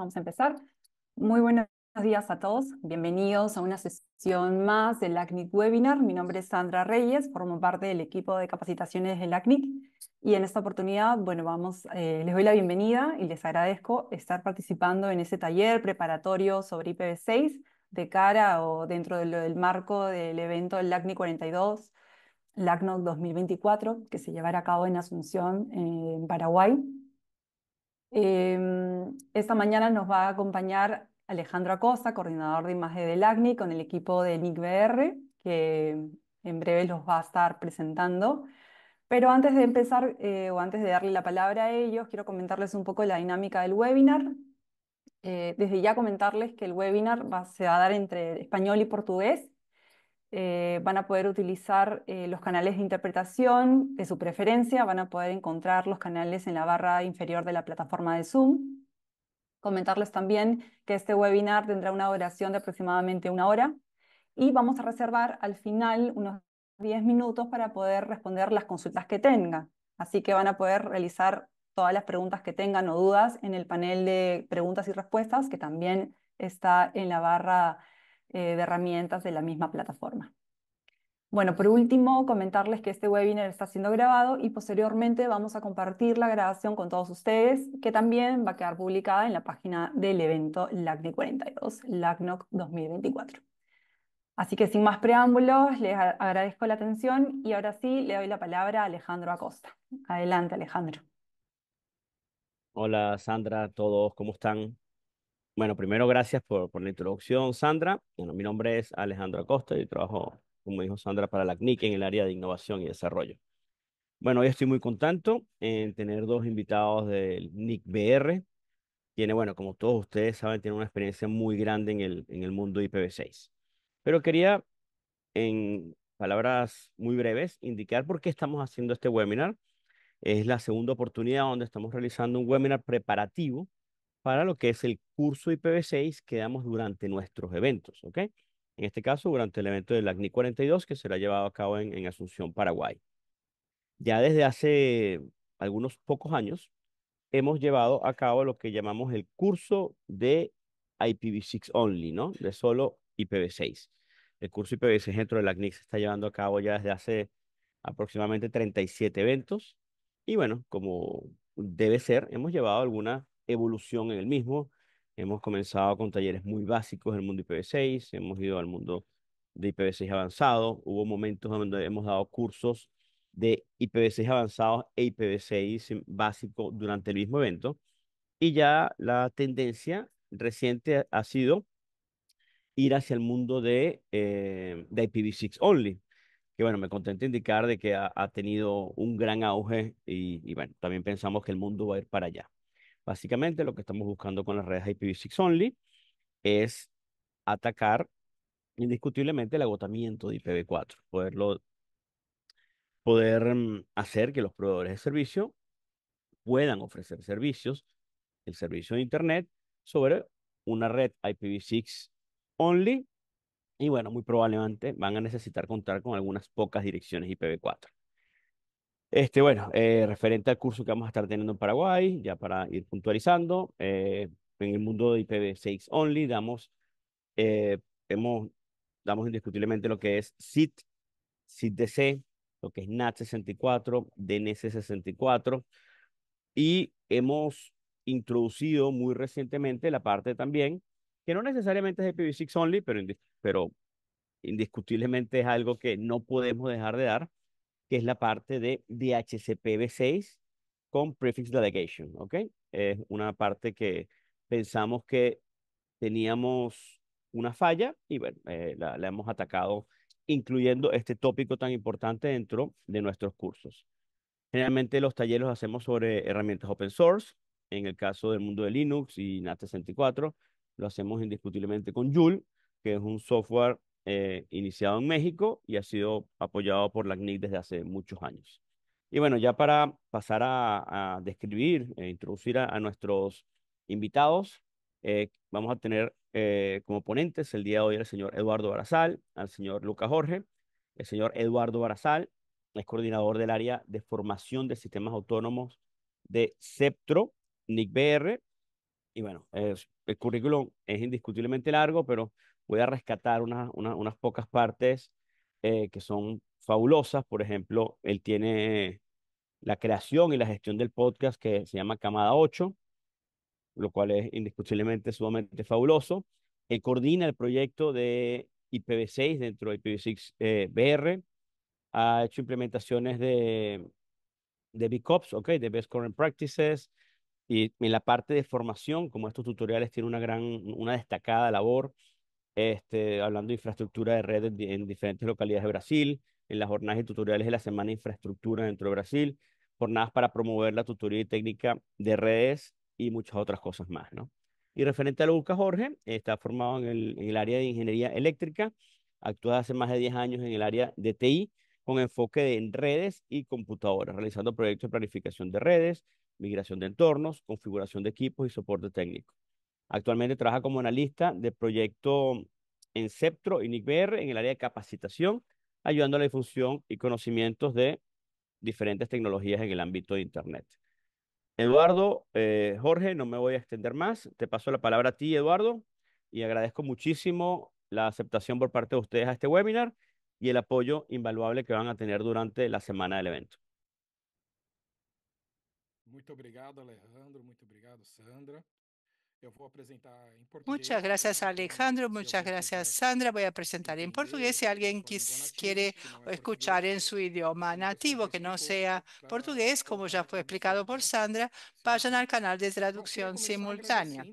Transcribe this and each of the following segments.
Vamos a empezar. Muy buenos días a todos. Bienvenidos a una sesión más del ACNIC Webinar. Mi nombre es Sandra Reyes, formo parte del equipo de capacitaciones del ACNIC y en esta oportunidad, bueno, vamos, eh, les doy la bienvenida y les agradezco estar participando en ese taller preparatorio sobre IPv6 de cara o dentro del marco del evento del ACNIC 42, LACNOC 2024, que se llevará a cabo en Asunción, eh, en Paraguay, Em, esta mañana nos va a acompañar Alejandro Acosta, coordinador de imagen del ACNI, con el equipo de NICBR, que en breve los va a estar presentando. Pero antes de empezar, eh, o antes de darle la palabra a ellos, quiero comentarles un poco la dinámica del webinar. Eh, desde ya comentarles que el webinar se va a dar entre español y portugués eh, van a poder utilizar eh, los canales de interpretación de su preferencia, van a poder encontrar los canales en la barra inferior de la plataforma de Zoom. Comentarles también que este webinar tendrá una duración de aproximadamente una hora y vamos a reservar al final unos 10 minutos para poder responder las consultas que tengan. Así que van a poder realizar todas las preguntas que tengan o dudas en el panel de preguntas y respuestas que también está en la barra eh, de herramientas de la misma plataforma. Bueno, por último, comentarles que este webinar está siendo grabado y posteriormente vamos a compartir la grabación con todos ustedes, que también va a quedar publicada en la página del evento LACNIC 42, LACNOC 2024. Así que sin más preámbulos, les agradezco la atención y ahora sí le doy la palabra a Alejandro Acosta. Adelante, Alejandro. Hola, Sandra, todos, ¿cómo están? Bueno, primero gracias por, la introducción, Sandra. Bueno, mi nombre es Alejandro Acosta y trabajo, como dijo Sandra, para la CNIC en el área de innovación y desarrollo. Bueno, hoy estoy muy contento en tener dos invitados del NICBR, BR. Tiene, bueno, como todos ustedes saben, tiene una experiencia muy grande en el, en el mundo IPv6. Pero quería, en palabras muy breves, indicar por qué estamos haciendo este webinar. Es la segunda oportunidad donde estamos realizando un webinar preparativo para lo que es el curso IPv6 que damos durante nuestros eventos, ¿ok? En este caso, durante el evento del ACNI 42 que será llevado a cabo en, Asunción, Paraguay. Ya desde hace algunos pocos años, hemos llevado a cabo lo que llamamos el curso de IPv6 only, ¿no? De solo IPv6. El curso IPv6 dentro del ACNIC se está llevando a cabo ya desde hace aproximadamente 37 eventos. Y bueno, como debe ser, hemos llevado alguna evolución en el mismo. Hemos comenzado con talleres muy básicos en el mundo IPv6, hemos ido al mundo de IPv6 avanzado, hubo momentos donde hemos dado cursos de IPv6 avanzados e IPv6 básico durante el mismo evento. Y ya la tendencia reciente ha sido ir hacia el mundo de, eh, IPv6 only, que bueno, me contento indicar de que ha, tenido un gran auge y bueno, también pensamos que el mundo va a ir para allá. Básicamente lo que estamos buscando con las redes IPv6 only es atacar indiscutiblemente el agotamiento de IPv4, poderlo, poder mm, hacer que los proveedores de servicio puedan ofrecer servicios, el servicio de Internet, sobre una red IPv6 only. Y bueno, muy probablemente van a necesitar contar con algunas pocas direcciones IPv4. Este, bueno, eh, referente al curso que vamos a estar teniendo en Paraguay, ya para ir puntualizando, eh, en el mundo de IPv6 only damos, eh, hemos, damos indiscutiblemente lo que es SIT, sit lo que es NAT64, DNS64, y hemos introducido muy recientemente la parte también, que no necesariamente es IPv6 only, pero, pero indiscutiblemente es algo que no podemos dejar de dar, que es la parte de DHCPV6 con prefix delegation, Es una parte que pensamos que teníamos una falla y bueno, eh, la, hemos atacado incluyendo este tópico tan importante dentro de nuestros cursos. Generalmente los talleres los hacemos sobre herramientas open source, en el caso del mundo de Linux y NAT64, lo hacemos indiscutiblemente con Joule, que es un software eh, iniciado en México y ha sido apoyado por la CNIC desde hace muchos años. Y bueno, ya para pasar a, describir e introducir a, nuestros invitados, eh, vamos a tener eh, como ponentes el día de hoy al señor Eduardo Barazal, al señor Lucas Jorge. El señor Eduardo Barazal es coordinador del área de formación de sistemas autónomos de CEPTRO, NICBR. Y bueno, el currículum es indiscutiblemente largo, pero voy a rescatar una, unas pocas partes eh, que son fabulosas. Por ejemplo, él tiene la creación y la gestión del podcast que se llama Camada 8, lo cual es indiscutiblemente sumamente fabuloso. Él coordina el proyecto de IPv6 dentro de IPv6 BR. Eh, ha hecho implementaciones de, de BCOPS, de Best Current Practices. Y en la parte de formación, como estos tutoriales, tiene una gran, una destacada labor. Este, hablando de infraestructura de redes en, diferentes localidades de Brasil, en las jornadas y tutoriales de la Semana de Infraestructura dentro de Brasil, jornadas para promover la tutoría y técnica de redes y muchas otras cosas más, ¿no? Y referente a Lucas Jorge, está formado en el, área de ingeniería eléctrica, actúa hace más de 10 años en el área de TI, con enfoque en redes y computadoras, realizando proyectos de planificación de redes, migración de entornos, configuración de equipos y soporte técnico. Actualmente trabaja como analista de proyecto en Ceptro y NICBR en el área de capacitación, ayudando a la difusión y conocimientos de diferentes tecnologías en el ámbito de Internet. Eduardo, eh, Jorge, no me voy a extender más. Te paso la palabra a ti, Eduardo, y agradezco muchísimo la aceptación por parte de ustedes a este webinar y el apoyo invaluable que van a tener durante la semana del evento. Muchas obrigado, Alejandro. Muchas obrigado, Sandra. Muchas gracias eh, Alejandro, muchas gracias Sandra. Voy a presentar en portugués si alguien quiere escuchar en su idioma nativo que no sea portugués, como ya fue explicado por Sandra vayan al canal de traducción simultánea.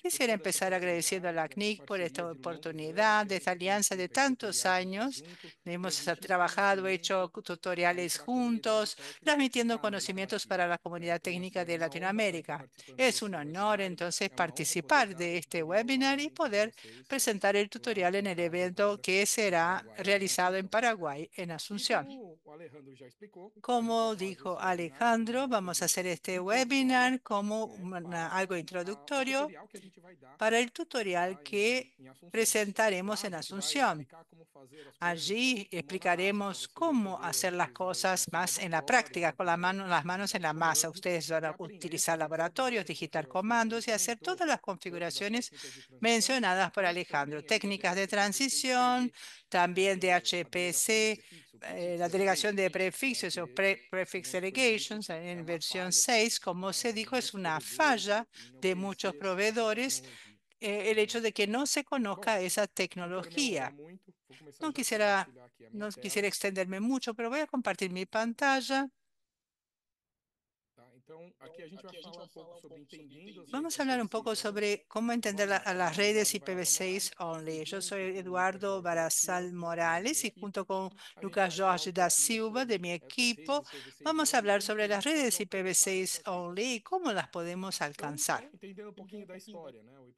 Quisiera empezar agradeciendo a la CNIC por esta oportunidad, de esta alianza de tantos años. Hemos trabajado, hecho tutoriales juntos, transmitiendo conocimientos para la comunidad técnica de Latinoamérica. Es un honor entonces participar de este webinar y poder presentar el tutorial en el evento que será realizado en Paraguay, en Asunción. Como dijo Alejandro, vamos a hacer este webinar como eh, algo introductorio para el tutorial que presentaremos en Asunción. Allí explicaremos cómo hacer las eh, cosas más en la práctica, con las manos en la masa. Ustedes van a utilizar laboratorios, digitar comandos y hacer todas las configuraciones mencionadas por Alejandro. Técnicas de transición, también de HPC, eh, la delegación de prefixes o prefix delegations eh, en versión 6, como se dijo, es una falla de muchos proveedores eh, el hecho de que no se conozca esa tecnología. No quisiera, no quisiera extenderme mucho, pero voy a compartir mi pantalla. Vamos a hablar un poco sobre cómo entender las redes IPv6 only. Yo soy Eduardo Barazal Morales y junto con Lucas Jorge da Silva de mi equipo vamos a hablar sobre las redes IPv6 only y cómo las podemos alcanzar.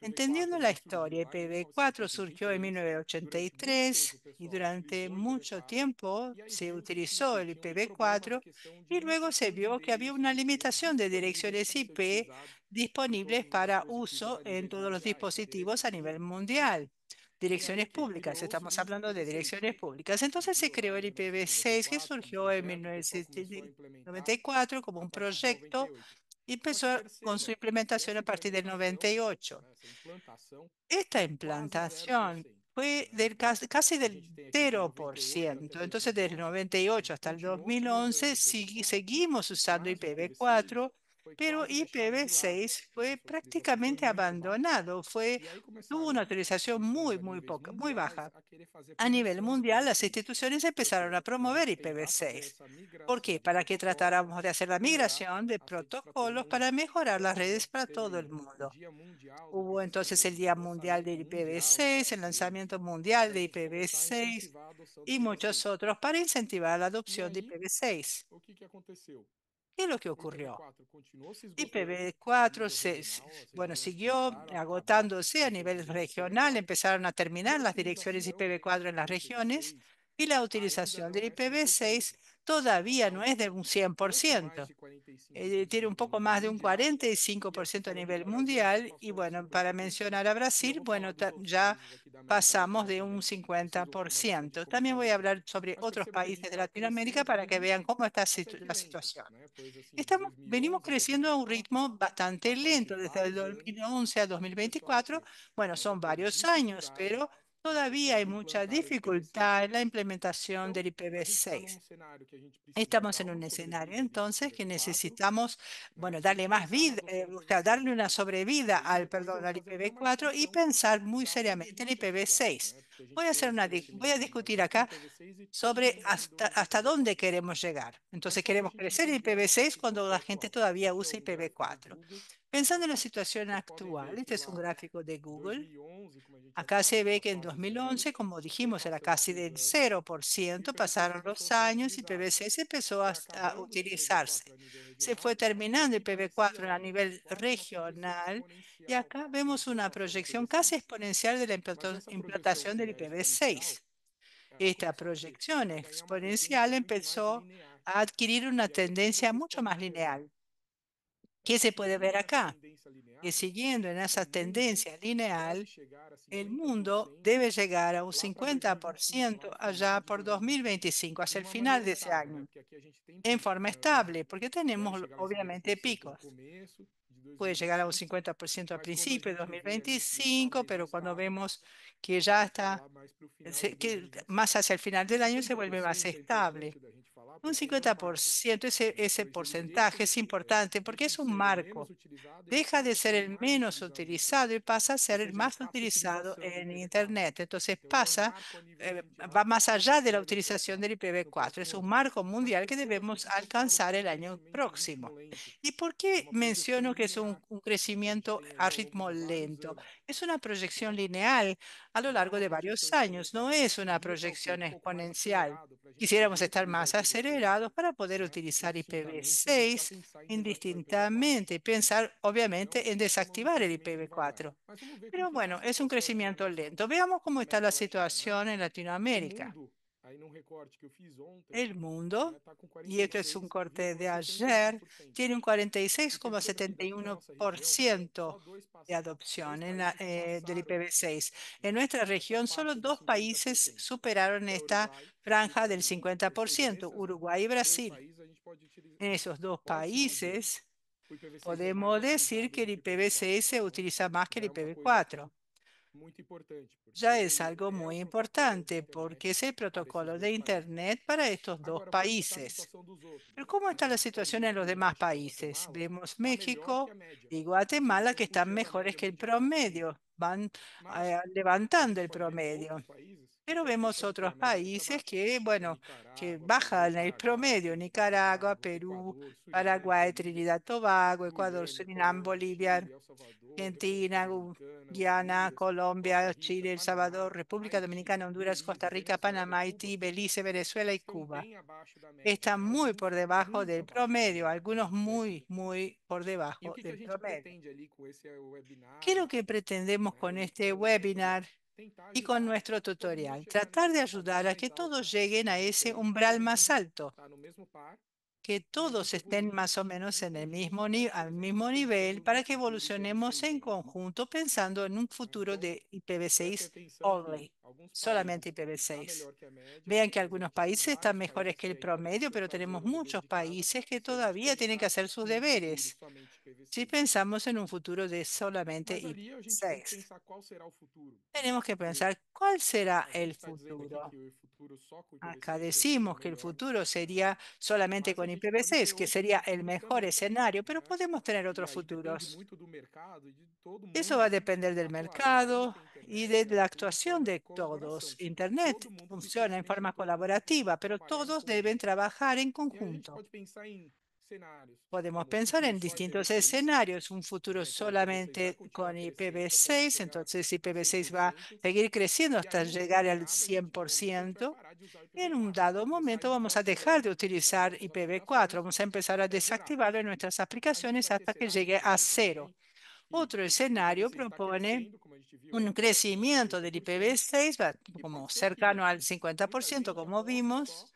Entendiendo la historia, IPv4 surgió en 1983 y durante mucho tiempo se utilizó el IPv4 y luego se vio que había una limitación de direcciones IP disponibles para uso en todos los dispositivos a nivel mundial. Direcciones públicas, estamos hablando de direcciones públicas. Entonces se creó el IPv6 que surgió en 1994 como un proyecto y empezó con su implementación a partir del 98. Esta implantación fue casi del 0%, Entonces, desde el 98 hasta el 2011 seguimos usando ah, IPv4 pero IPv6 fue prácticamente abandonado, fue, tuvo una utilización muy, muy poca, muy baja. A nivel mundial, las instituciones empezaron a promover IPv6. ¿Por qué? Para que tratáramos de hacer la migración de protocolos para mejorar las redes para todo el mundo. Hubo entonces el Día Mundial de IPv6, el lanzamiento mundial de IPv6 y muchos otros para incentivar la adopción de IPv6 y lo que ocurrió? IPv4 bueno, siguió agotándose a nivel regional, empezaron a terminar las direcciones IPv4 en las regiones y la utilización del IPv6 todavía no es de un 100%. tiene un poco más de un 45% a nivel mundial. Y bueno, para mencionar a Brasil, bueno, ya pasamos de un 50%. También voy a hablar sobre otros países de Latinoamérica para que vean cómo está la situación. Estamos, venimos creciendo a un ritmo bastante lento desde el 2011 a 2024. Bueno, son varios años, pero Todavía hay mucha dificultad en la implementación del IPv6. Estamos en un escenario entonces que necesitamos, bueno, darle más vida, eh, darle una sobrevida al, perdón, al IPv4 y pensar muy seriamente en el IPv6. Voy a, hacer una, voy a discutir acá sobre hasta, hasta dónde queremos llegar. Entonces queremos crecer el IPv6 cuando la gente todavía usa IPv4. Pensando en la situación actual, este es un gráfico de Google. Acá se ve que en 2011, como dijimos, era casi del 0%, pasaron los años y PV6 empezó a, utilizarse. Se fue terminando el ipv 4 a nivel regional y acá vemos una proyección casi exponencial de la implantación del IPv6. Ah, Esta proyección exponencial empezó a adquirir una tendencia mucho más lineal. ¿Qué se puede ver acá? Que siguiendo en esa tendencia lineal, el mundo debe llegar a un 50% allá por 2025, hacia el final de ese año, en forma estable, porque tenemos obviamente picos. Puede llegar a un 50% al principio de 2025, pero cuando vemos que ya está más hacia el final del año se vuelve más estable un 50%. Ese, ese porcentaje es importante porque es un marco. Deja de ser el menos utilizado y pasa a ser el más utilizado en Internet. Entonces pasa, eh, va más allá de la utilización del IPv4. Es un marco mundial que debemos alcanzar el año próximo. ¿Y por qué menciono que es un crecimiento a ritmo lento? Es una proyección lineal a lo largo de varios años. No es una proyección exponencial. Quisiéramos estar más acelerados para poder utilizar IPv6 indistintamente y pensar, obviamente, en desactivar el IPv4. Pero bueno, es un crecimiento lento. Veamos cómo está la situación en Latinoamérica. El mundo, y esto es un corte de ayer, e tiene un 46,71% de adopción en eh, del IPv6. En nuestra región, solo dos países superaron esta franja del 50%, Uruguay y Brasil. En esos dos países, podemos decir que el IPv6 se um utiliza más que el IPv4 ya es algo muy importante porque es el protocolo de Internet para estos dos países. Pero ¿cómo está la situación en los demás países? Vemos México y Guatemala que están mejores que el promedio, van eh, levantando el promedio. Pero vemos este otros países que, bueno, que bajan el promedio, Nicaragua, Perú, Paraguay, Trinidad Tobago, Ecuador, Surinam, Bolivia, Argentina, Guiana, Colombia, Chile, El Salvador, República Dominicana, Honduras, Costa Rica, Panamá, Haití, Belice, Venezuela y Cuba. Están muy por debajo del promedio, algunos muy, muy por debajo del promedio. ¿Qué es lo que pretendemos con este eh, webinar? y con nuestro tutorial, tratar de ayudar a que todos lleguen a ese umbral más alto que todos estén más o menos en el mismo al mismo nivel para que evolucionemos en conjunto pensando en un futuro de IPv6 only, solamente IPv6. Vean que algunos países están mejores que el promedio, pero tenemos muchos países que todavía tienen que hacer sus deberes si pensamos en un futuro de solamente IPv6. Tenemos que pensar cuál será el futuro. Acá decimos que el futuro sería solamente con ipv que sería em el mejor escenario, pero podemos tener e otros futuros. E Eso va a depender del mercado y de la actuación de todos. Internet funciona en forma colaborativa, pero todos deben trabajar en e conjunto. Podemos pensar en distintos escenarios, un futuro eh, solamente con IPv6, entonces IPv6 va a seguir creciendo hasta llegar al 100%. En un dado momento vamos a dejar de utilizar IPv4, vamos a empezar a desactivarlo en nuestras aplicaciones hasta que llegue a cero. Otro escenario propone este un crecimiento del IPv6 como cercano al 50%, como vimos,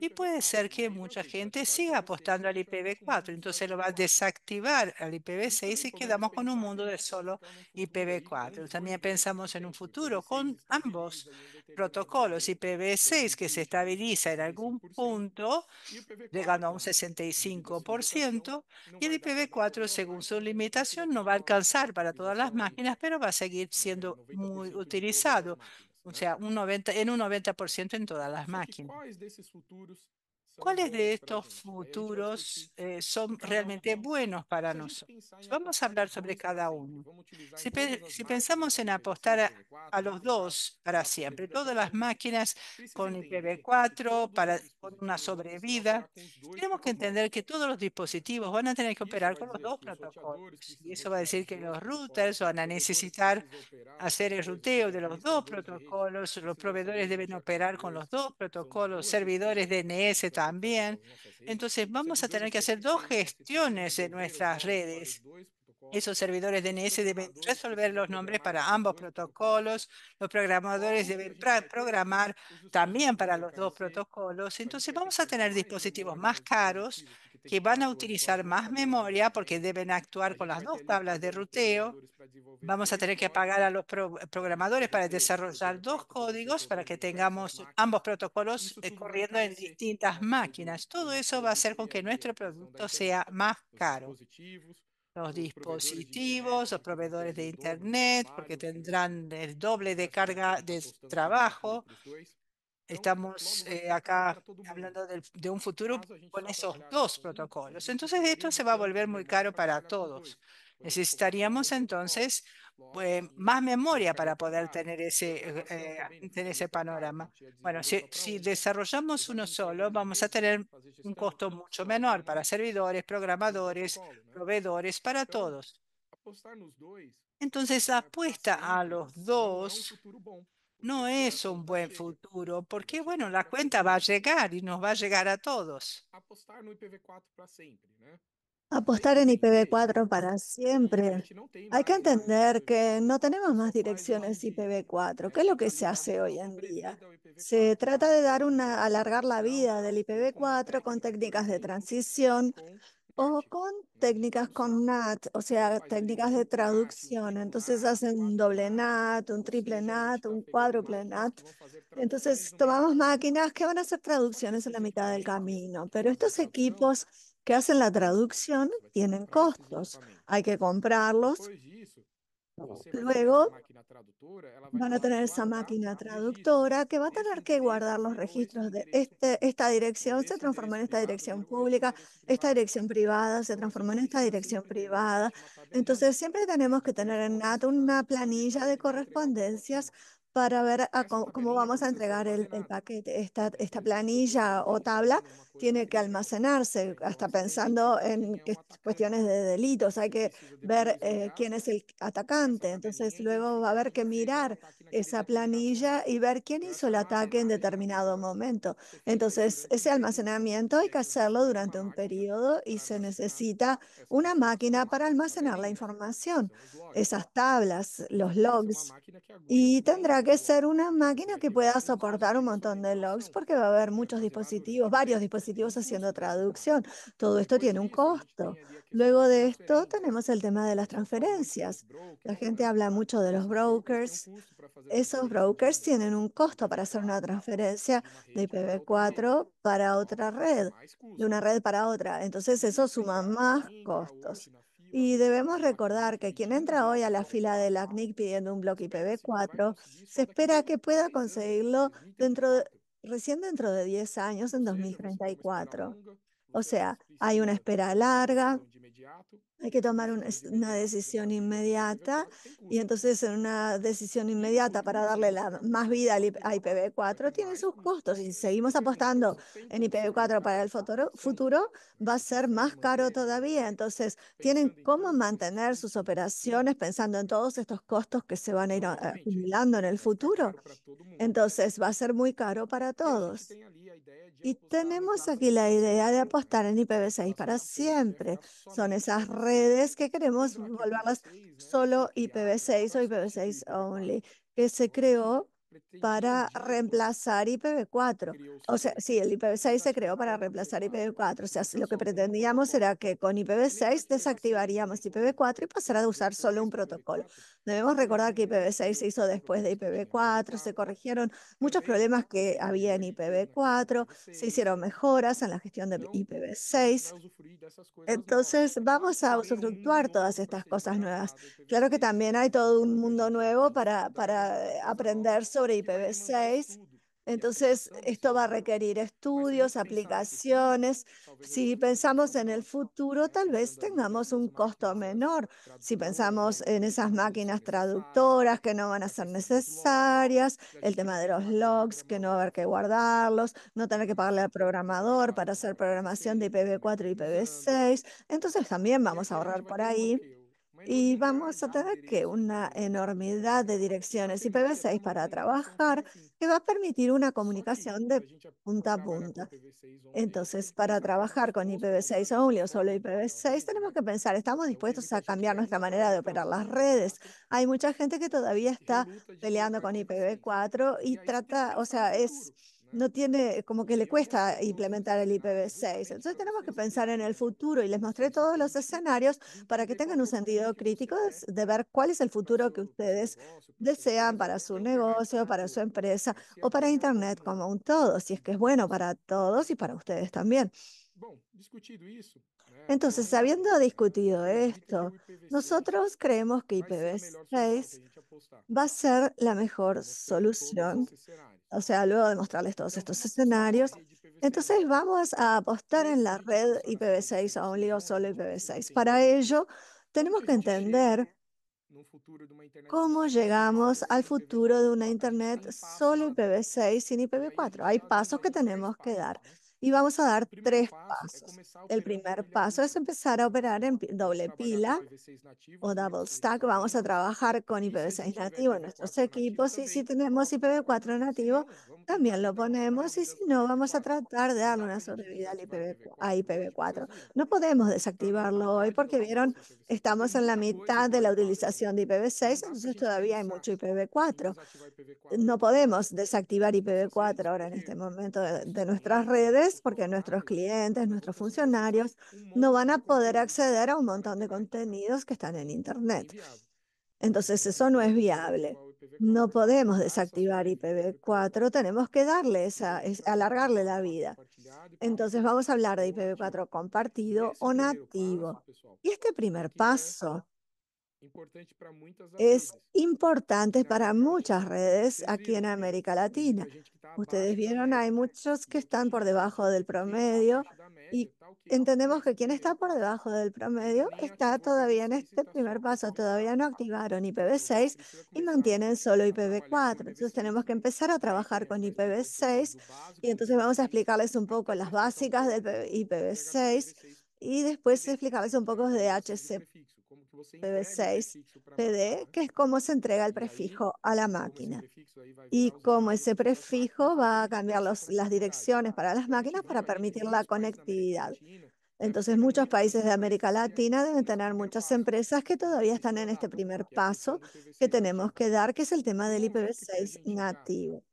y puede ser que mucha gente siga apostando al IPv4, entonces lo va a desactivar al IPv6 y quedamos con un mundo de solo IPv4. También pensamos en un futuro con ambos protocolos, IPv6 que se estabiliza en algún punto, llegando a un 65%, y el IPv4 según su este limitación no va a alcanzar para todas las máquinas, pero va a seguir siendo muy utilizado o sea, un 90, en un 90% en todas las máquinas. ¿Cuáles de estos futuros eh, son realmente buenos para nosotros? Vamos a hablar sobre cada uno. Si, pensamos en eh, apostar a, los dos para siempre, todas las máquinas con IPv4, para, con una sobrevida, tenemos que entender que todos los dispositivos van a tener que operar con los dos protocolos. Y eso va a decir que los routers van a necesitar hacer el ruteo de los dos protocolos, los proveedores deben operar con los dos protocolos, servidores DNS también también. Entonces vamos a tener que hacer dos gestiones en nuestras redes. Esos servidores DNS deben resolver los nombres para ambos protocolos. Los programadores deben programar también para los dos protocolos. Entonces vamos a tener dispositivos más caros que van a utilizar más memoria porque deben actuar con las dos tablas de ruteo. Vamos a tener que pagar a los programadores para desarrollar dos códigos para que tengamos ambos protocolos eh, corriendo en distintas máquinas. Todo eso va a hacer con que nuestro producto sea más caro los dispositivos, los proveedores de Internet, porque tendrán el doble de carga de trabajo. Estamos acá hablando de, de un futuro con esos dos protocolos. Entonces esto se va a volver muy caro para todos. Necesitaríamos entonces pues, más memoria para poder tener ese, eh, eh, tener ese panorama. Bueno, si, si, desarrollamos uno solo, vamos a tener un costo mucho menor para servidores, programadores, proveedores, para todos. Entonces, apuesta a los dos no es un buen futuro, porque bueno, la cuenta va a llegar y nos va a llegar a todos apostar en IPv4 para siempre. Hay que entender que no tenemos más direcciones IPv4. ¿Qué es lo que se hace hoy en día? Se trata de dar una, alargar la vida del IPv4 con técnicas de transición o con técnicas con NAT, o sea, técnicas de traducción. Entonces hacen un doble NAT, un triple NAT, un cuádruple NAT. Entonces tomamos máquinas que van a hacer traducciones en la mitad del camino. Pero estos equipos que hacen la traducción tienen costos. Hay que comprarlos. Luego van a tener esa máquina traductora que va a tener que guardar los registros de este, esta dirección, se transformó en esta dirección pública, esta dirección privada, se transformó en esta dirección privada. Entonces siempre tenemos que tener en nato una planilla de correspondencias para ver cómo, vamos a entregar el, paquete. Esta, esta, planilla o tabla tiene que almacenarse, hasta pensando en cuestiones de delitos. Hay que ver eh, quién es el atacante. Entonces luego va a haber que mirar esa planilla y ver quién hizo el ataque en determinado momento. Entonces ese almacenamiento hay que hacerlo durante un periodo y se necesita una máquina para almacenar la información, esas tablas, los logs. Y tendrá que ser una máquina que pueda soportar un montón de logs porque va a haber muchos dispositivos, varios dispositivos haciendo traducción. Todo esto tiene un costo. Luego de esto tenemos el tema de las transferencias. La gente habla mucho de los brokers. Esos brokers tienen un costo para hacer una transferencia de IPv4 para otra red, de una red para otra. Entonces eso suma más costos. Y debemos recordar que quien entra hoy a la fila del ACNIC pidiendo un bloque IPv4 se espera que pueda conseguirlo dentro recién dentro de 10 años, en 2034. O sea, hay una espera larga hay que tomar una, decisión inmediata y entonces en una decisión inmediata para darle más vida a IPv4 tiene sus costos y si seguimos apostando en IPv4 para el futuro, va a ser más caro todavía. Entonces tienen cómo mantener sus operaciones pensando en todos estos costos que se van a ir acumulando en el futuro. Entonces va a ser muy caro para todos. Y tenemos aquí la idea de apostar en IPv6 para siempre. Son esas redes redes que queremos volverlas solo IPv6 o IPv6 only, que se creó para reemplazar IPv4. O sea, sí, el IPv6 se creó para reemplazar IPv4. O sea, lo que pretendíamos era que con IPv6 desactivaríamos IPv4 y pasará a usar solo un protocolo. Debemos recordar que IPv6 se hizo después de IPv4, se corrigieron muchos problemas que había en IPv4, se hicieron mejoras en la gestión de IPv6. Entonces, vamos a usufructuar todas estas cosas nuevas. Claro que también hay todo un mundo nuevo para, para aprender sobre IPv6. Entonces, esto va a requerir estudios, aplicaciones. Si pensamos en el futuro, tal vez tengamos un costo menor. Si pensamos en esas máquinas traductoras que no van a ser necesarias, el tema de los logs, que no va a haber que guardarlos, no tener que pagarle al programador para hacer programación de IPv4 y IPv6. Entonces, también vamos a ahorrar por ahí y vamos a tener que una enormidad de direcciones IPv6 para trabajar que va a permitir una comunicación de punta a punta. Entonces, para trabajar con IPv6 only o solo IPv6, tenemos que pensar, ¿estamos dispuestos a cambiar nuestra manera de operar las redes? Hay mucha gente que todavía está peleando con IPv4 y trata, o sea, es no tiene, eh, como que le cuesta implementar el IPv6. Entonces tenemos que pensar en el futuro y les mostré todos los escenarios para que tengan un sentido crítico de ver cuál es el futuro que ustedes desean para su negocio, para su empresa o para Internet como un todo, si es que es bueno para todos y para ustedes también. Entonces, habiendo discutido esto, nosotros creemos que IPv6 va a ser la mejor solución o sea, luego de mostrarles todos estos escenarios, entonces vamos a apostar en la red IPv6, only o solo IPv6. Para ello, tenemos que entender cómo llegamos al futuro de una Internet solo IPv6 sin IPv4. Hay pasos que tenemos que dar y vamos a dar tres pasos. El primer paso es empezar a operar en doble pila o double stack. Vamos a trabajar con IPv6 nativo en nuestros equipos y si tenemos IPv4 nativo, también lo ponemos y si no, vamos a tratar de darle una sobrevida a IPv4. No podemos desactivarlo hoy porque vieron, estamos en la mitad de la utilización de IPv6, entonces todavía hay mucho IPv4. No podemos desactivar IPv4 ahora en este momento de nuestras redes porque nuestros clientes, nuestros funcionarios no van a poder acceder a un montón de contenidos que están en Internet. Entonces, eso no es viable. No podemos ah, desactivar IPv4, tenemos que darle esa, alargarle la vida. Entonces, vamos a hablar de IPv4 compartido o nativo. Y este primer paso es importante para e muchas redes aquí en América Latina. Ustedes vieron, hay muchos que e están por debajo del e promedio y entendemos que quien está por debajo del promedio está todavía en este primer paso, todavía no activaron IPv6 y mantienen solo IPv4. Entonces tenemos que empezar a trabajar con IPv6 y entonces vamos a explicarles un poco las básicas de IPv6 y después explicarles un poco de HCP ipv 6 PD, que es cómo se entrega el prefijo a la máquina. Y cómo ese prefijo va a cambiar las direcciones para las máquinas para permitir la conectividad. Entonces muchos países de América Latina deben tener muchas empresas que todavía están en este primer paso que tenemos que dar, que es el tema del IPv6 nativo.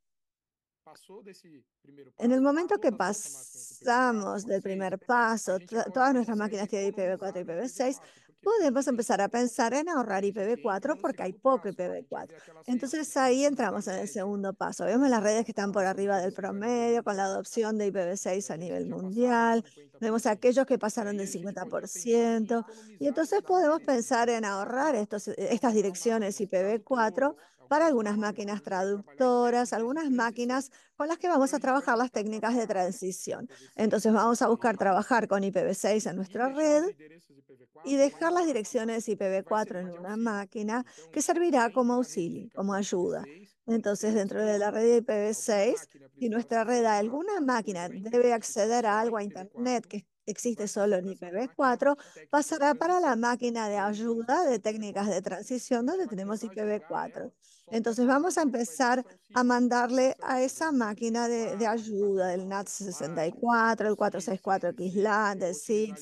En el momento que pasamos del primer paso, todas nuestras máquinas tienen IPv4 y IPv6, podemos empezar a pensar en ahorrar IPv4 porque hay poco IPv4. Entonces ahí entramos en el segundo paso. Vemos las redes que están por arriba del promedio con la adopción de IPv6 a nivel mundial. Vemos aquellos que pasaron del 50%. Y entonces podemos pensar en ahorrar estos, estas direcciones IPv4 para algunas máquinas traductoras, algunas máquinas con las que vamos a trabajar las técnicas de transición. Entonces vamos a buscar trabajar con IPv6 en nuestra red y dejar las direcciones IPv4 en una máquina que servirá como auxilio, como ayuda. Entonces, dentro de la red de IPv6, si nuestra red alguna máquina debe acceder a algo a Internet que existe solo en IPv4, pasará para la máquina de ayuda de técnicas de transición donde tenemos IPv4. ¿eh? Entonces vamos a pues, empezar a mandarle a esa máquina de, de ayuda, del NAT64, el 464 XLAN, el SIG,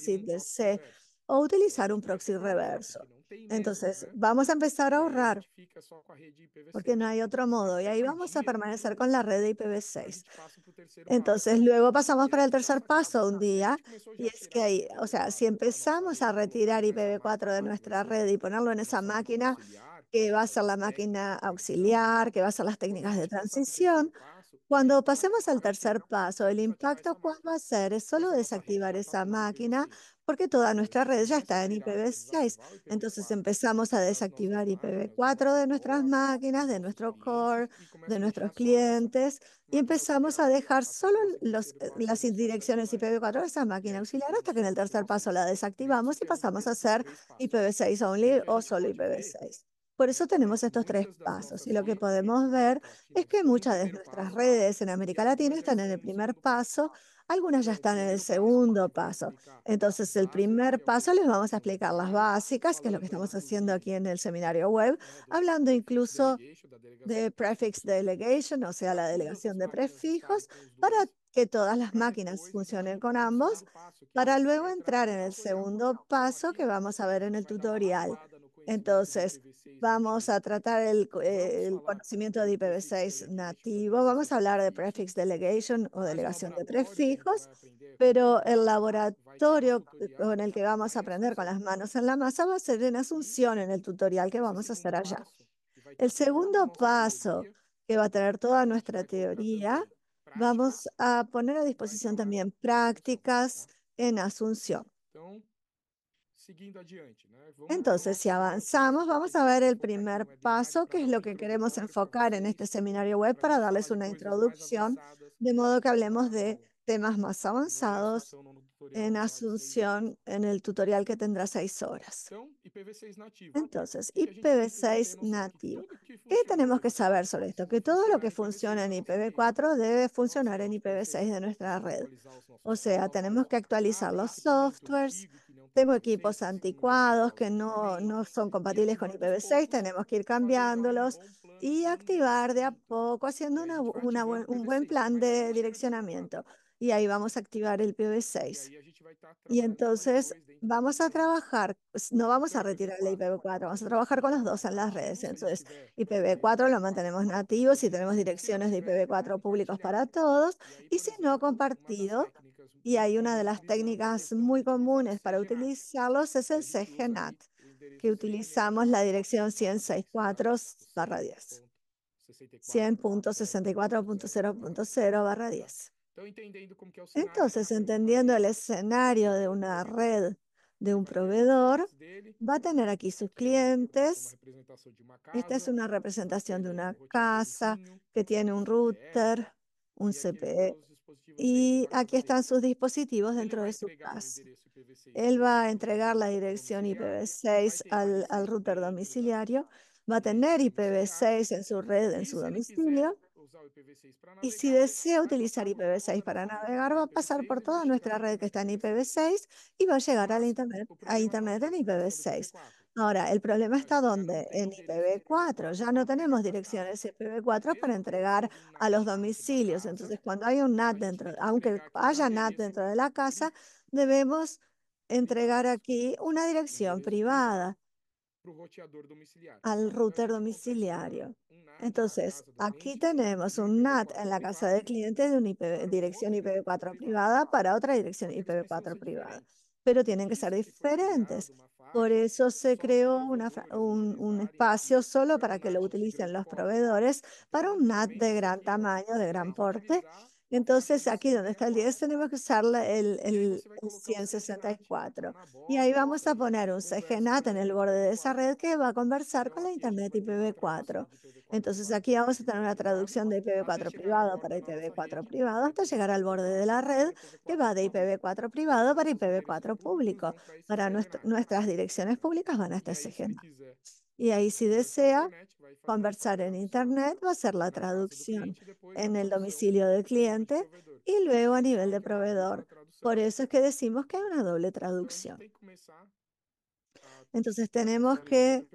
o utilizar un proxy reverso. Entonces, vamos a empezar a ahorrar porque no hay otro modo. Y ahí vamos a permanecer con la red de IPv6. Entonces, luego pasamos para el tercer paso un día. Y es que ahí, o sea, si empezamos a retirar IPv4 de nuestra red y ponerlo en esa máquina que va a ser la máquina auxiliar, que va a ser ¿eh? las técnicas de transición, cuando pasemos al tercer paso, el impacto cuál va a ser es solo desactivar esa máquina porque toda nuestra red ya está en IPv6. Entonces empezamos a desactivar IPv4 de nuestras máquinas, de nuestro core, de nuestros clientes, y empezamos a dejar solo eh, las direcciones IPv4 de esa máquina auxiliar hasta que en el tercer paso la desactivamos y pasamos a hacer IPv6 only o solo IPv6. Por eso tenemos estos tres pasos y lo que podemos ver es que muchas de nuestras redes en América Latina están en el primer paso, algunas ya están en el segundo paso. Entonces, el primer paso les vamos a explicar las básicas, que es lo que estamos haciendo aquí en el seminario web, hablando incluso de prefix delegation, o sea, la delegación de prefijos, para que todas las máquinas funcionen con ambos, para luego entrar en el segundo paso que vamos a ver en el tutorial, entonces, vamos a tratar el, eh, conocimiento de IPv6 nativo. Vamos a hablar de prefix delegation o delegación de prefijos, pero el laboratorio con el que vamos a aprender con las manos en la masa va a ser en Asunción en el tutorial que vamos a hacer allá. El segundo paso que va a tener toda nuestra teoría, vamos a poner a disposición también prácticas en Asunción. Entonces, si avanzamos, vamos a ver el primer paso, que es lo que queremos enfocar en este seminario web para darles una introducción, de modo que hablemos de temas más avanzados en Asunción en el tutorial que tendrá seis horas. Entonces, IPv6 nativo. ¿Qué tenemos que saber sobre esto? Que todo lo que funciona en IPv4 debe funcionar en IPv6 de nuestra red. O sea, tenemos que actualizar los softwares, tengo equipos anticuados que no, no son compatibles con IPv6, tenemos que ir cambiándolos y activar de a poco, haciendo un buen plan de direccionamiento. Y ahí vamos a activar el IPv6. Y entonces vamos a trabajar, no vamos a retirar el IPv4, vamos a trabajar con los dos en las redes. Entonces, IPv4 lo mantenemos nativo si tenemos direcciones de IPv4 públicos para todos y si no compartido, y hay una de las técnicas muy comunes para utilizarlos es el CGNAT, que utilizamos la dirección barra 10 100.64.0.0 barra 10. Entonces, entendiendo el escenario de una red de un proveedor, va a tener aquí sus clientes. Esta es una representación de una casa que tiene un router, un CPE, y aquí están sus dispositivos dentro de su casa. Él va a entregar la dirección IPv6 al, router domiciliario, va a tener IPv6 en su red, en su domicilio, y si desea utilizar IPv6 para navegar, va a pasar por toda nuestra red que está en IPv6 y va a llegar internet, a Internet en IPv6. Ahora, el problema está donde? En IPv4. Ya no tenemos direcciones IPv4 para entregar a los domicilios. Entonces, cuando hay un NAT dentro, aunque haya NAT dentro de la casa, debemos entregar aquí una dirección privada al router domiciliario. Entonces, aquí tenemos un NAT en la casa del cliente de una dirección IPv4 privada para otra dirección IPv4 privada, pero tienen que ser diferentes. Por eso se creó un, un, espacio solo para que lo utilicen los proveedores para un NAT de gran tamaño, de gran porte, entonces, aquí donde está el 10, tenemos que usar el, el 164. Y ahí vamos a poner un CGNAT en el borde de esa red que va a conversar con la Internet IPv4. Entonces, aquí vamos a tener una traducción de IPv4 privado para IPv4 privado hasta llegar al borde de la red que va de IPv4 privado para IPv4 público. Para nuestras direcciones públicas van a estar CGNAT. Y ahí si desea conversar en Internet va a ser la traducción en el domicilio del cliente y luego a nivel de proveedor. Por eso es que decimos que hay una doble traducción. Ah, Entonces tenemos que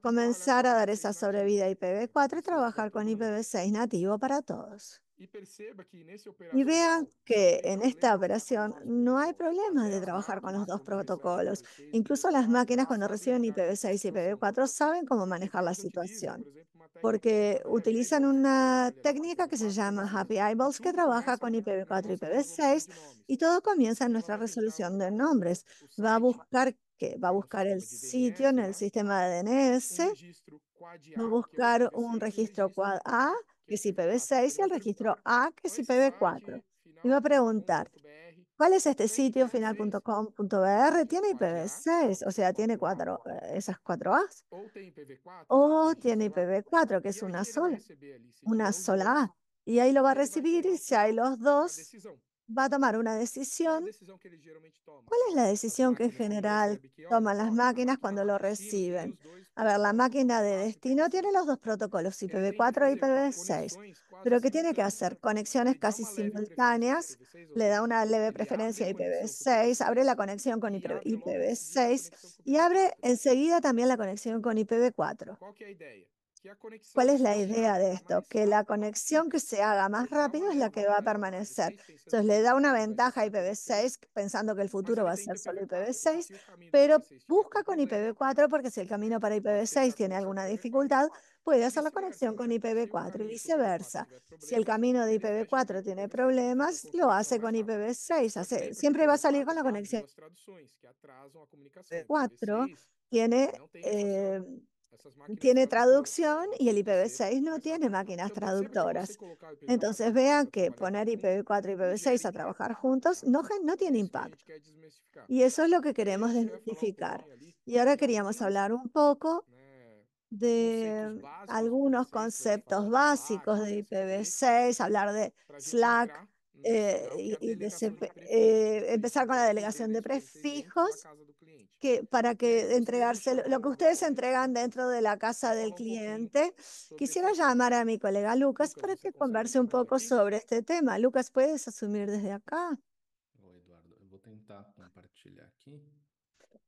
comenzar a dar esa sobrevida a IPv4 y trabajar con IPv6 nativo para todos. Y vean que en esta operación no hay problemas de trabajar con los dos protocolos. Incluso las máquinas cuando reciben IPv6 y IPv4 saben cómo manejar la situación, porque utilizan una técnica que se llama Happy Eyeballs que trabaja con IPv4 y IPv6 y todo comienza en nuestra resolución de nombres. Va a buscar que va a buscar el sitio en el sistema de DNS, va a buscar un registro quad A que si ipv 6 y el registro A, que es ipv 4 y va a preguntar, ¿cuál es este sitio final.com.br? ¿Tiene IPv6? O sea, tiene cuatro, eh, esas cuatro A's. O tiene IPv4, que es una sola, una sola A. Y ahí lo va a recibir y si hay los dos, va a tomar una decisión. ¿Cuál es la decisión que en general toman las máquinas cuando lo reciben? A ver, la máquina de destino tiene los dos protocolos, IPv4 y IPv6, pero ¿qué tiene que hacer? Conexiones casi simultáneas, le da una leve preferencia a IPv6, abre la conexión con IPv6 y abre enseguida también la conexión con IPv4. ¿Cuál es la idea de esto? Que la conexión que se haga más rápido es la que va a permanecer. Entonces le da una ventaja a IPv6 pensando que el futuro va a ser solo IPv6, pero busca con IPv4 porque si el camino para IPv6 tiene alguna dificultad, puede hacer la conexión con IPv4 y viceversa. Si el camino de IPv4 tiene este problemas, lo hace con IPv6. siempre va a salir con la conexión. 4 tiene tiene traducción y el IPv6 no tiene máquinas traductoras. Entonces vean que poner IPv4 y IPv6 a trabajar juntos no, tiene impacto. Y eso es lo que queremos identificar Y ahora queríamos hablar un poco de algunos conceptos básicos de IPv6, hablar de Slack, y, empezar con la delegación de prefijos para que entregarse lo que ustedes entregan dentro de la casa del cliente. Quisiera llamar a mi colega Lucas para que converse un poco sobre este tema. Lucas, ¿puedes asumir desde acá? Oh, Eduardo, voy a intentar compartir aquí. Creo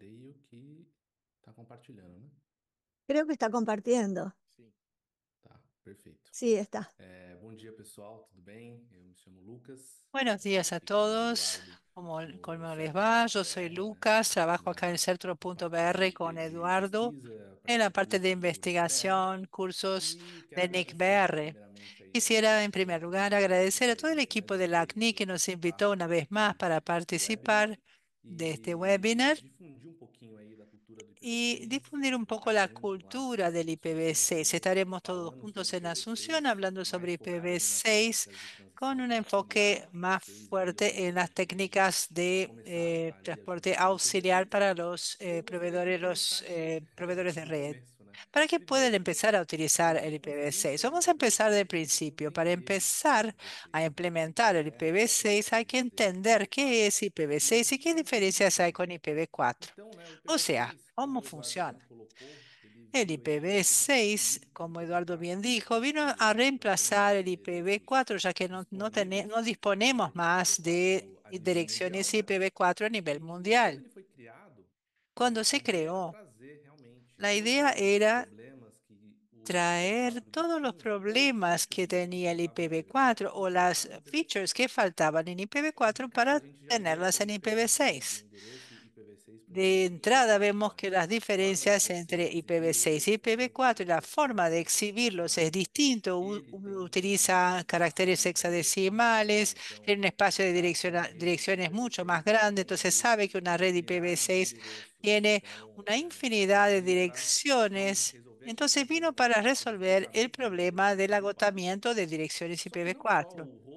que está Creo que está compartiendo. Sí. está. perfecto. Sí, está. Eh, buen día, pessoal, ¿todo bien? Buenos días a todos. ¿Cómo, les va? Yo soy Lucas, trabajo acá en Centro.br con Eduardo en la parte de investigación, cursos de NICBR. Quisiera en primer lugar agradecer a todo el equipo de la que nos invitó una vez más para participar de este webinar y difundir un poco la cultura del IPv6. Estaremos todos juntos en Asunción hablando sobre IPv6 con un enfoque más fuerte en las técnicas de eh, transporte auxiliar para los eh, proveedores, los eh, proveedores de red para qué pueden empezar a utilizar el IPv6. Vamos a empezar del principio. Para empezar a implementar el IPv6 hay que entender qué es IPv6 y qué diferencias hay con IPv4. O sea, cómo funciona. El IPv6, como Eduardo bien dijo, vino a reemplazar el IPv4, ya que no, no, no disponemos más de direcciones IPv4 a nivel mundial. Cuando se creó, la idea era traer todos los problemas que tenía el IPv4 o las features que faltaban en IPv4 para tenerlas en IPv6 de entrada vemos que las diferencias entre IPv6 y IPv4 y la forma de exhibirlos es distinto. utiliza caracteres hexadecimales, tiene un espacio de direcciones mucho más grande, entonces sabe que una red IPv6 tiene una infinidad de direcciones. Entonces vino para resolver el problema del agotamiento de direcciones IPv4.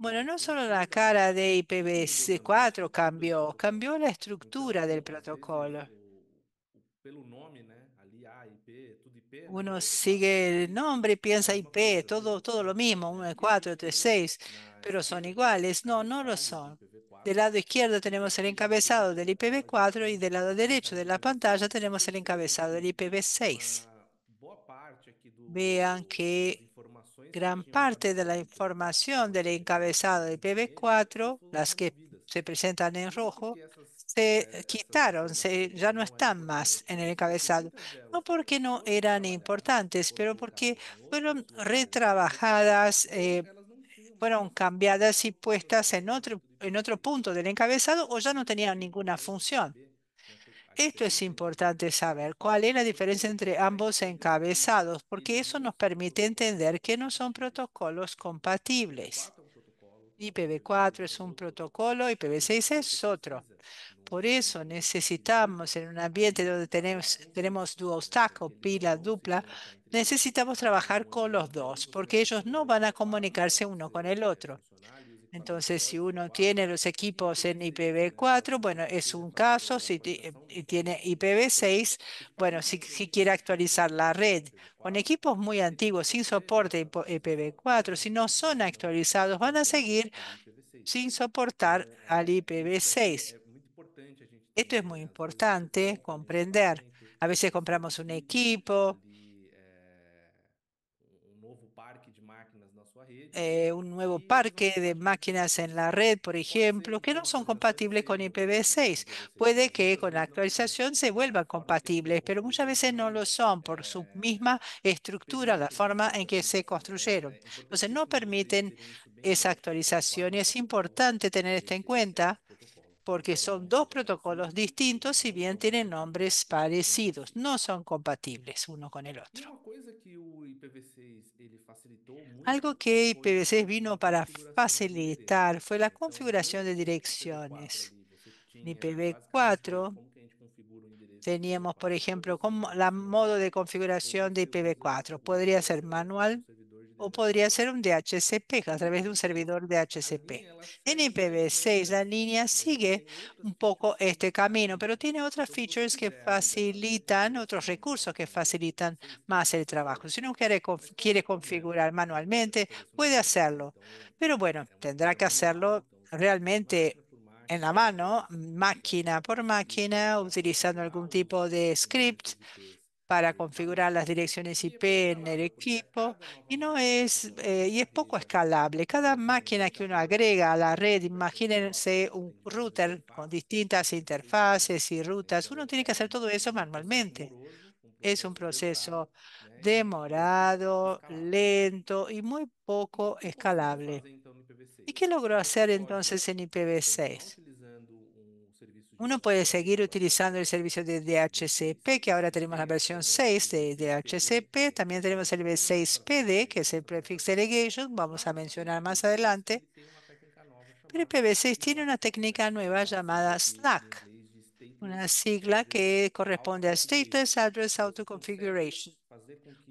Bueno, no solo la cara de IPv4 cambió, cambió la estructura del protocolo. Uno sigue el nombre, piensa IP, todo, todo lo mismo, 1, 4, 3, 6, pero son iguales. No, no lo son. Del lado izquierdo tenemos el encabezado del IPv4 y del lado derecho de la pantalla tenemos el encabezado del IPv6. Vean que gran parte de la información del encabezado de PB4, las que se presentan en rojo, se quitaron, se, ya no están más en el encabezado. No porque no eran importantes, pero porque fueron retrabajadas, eh, fueron cambiadas y puestas en otro, en otro punto del encabezado o ya no tenían ninguna función. Esto es importante saber cuál es la diferencia entre ambos encabezados, porque eso nos permite entender que no son protocolos compatibles. IPv4 es un protocolo, IPv6 es otro. Por eso necesitamos, en un ambiente donde tenemos, tenemos dual stack o pila dupla, necesitamos trabajar con los dos, porque ellos no van a comunicarse uno con el otro. Entonces, si uno tiene los equipos en IPv4, bueno, es un caso. Si eh, tiene IPv6, bueno, si, quiere actualizar la red con equipos muy antiguos, sin soporte IPv4, si no son actualizados, van a seguir sin soportar al IPv6. Esto es muy importante comprender. A veces compramos un equipo Eh, un nuevo parque de máquinas en la red, por ejemplo, que no son compatibles con IPv6. Puede que con la actualización se vuelvan compatibles, pero muchas veces no lo son por su misma estructura, la forma en que se construyeron. Entonces, no permiten esa actualización y es importante tener esto en cuenta porque son dos protocolos distintos, si bien tienen nombres parecidos, no son compatibles uno con el otro. Algo que IPv6 vino para facilitar fue la configuración de direcciones. En IPv4 teníamos, por ejemplo, como la modo de configuración de IPv4. Podría ser manual o podría ser un DHCP a través de un servidor DHCP. En IPv6 la línea sigue un poco este camino, pero tiene otras features que facilitan, otros recursos que facilitan más el trabajo. Si uno quiere, quiere configurar manualmente, puede hacerlo, pero bueno, tendrá que hacerlo realmente en la mano, máquina por máquina, utilizando algún tipo de script para configurar las direcciones IP en el equipo y no es eh, y es poco escalable. Cada máquina que uno agrega a la red, imagínense un router con distintas interfaces y rutas, uno tiene que hacer todo eso manualmente. Es un proceso demorado, lento y muy poco escalable. ¿Y qué logró hacer entonces en IPv6? Uno puede seguir utilizando el servicio de DHCP, que ahora tenemos la versión 6 de DHCP. También tenemos el B6PD, que es el Prefix Delegation. Vamos a mencionar más adelante. Pero el PB6 tiene una técnica nueva llamada Slack, una sigla que corresponde a Status Address Auto Configuration.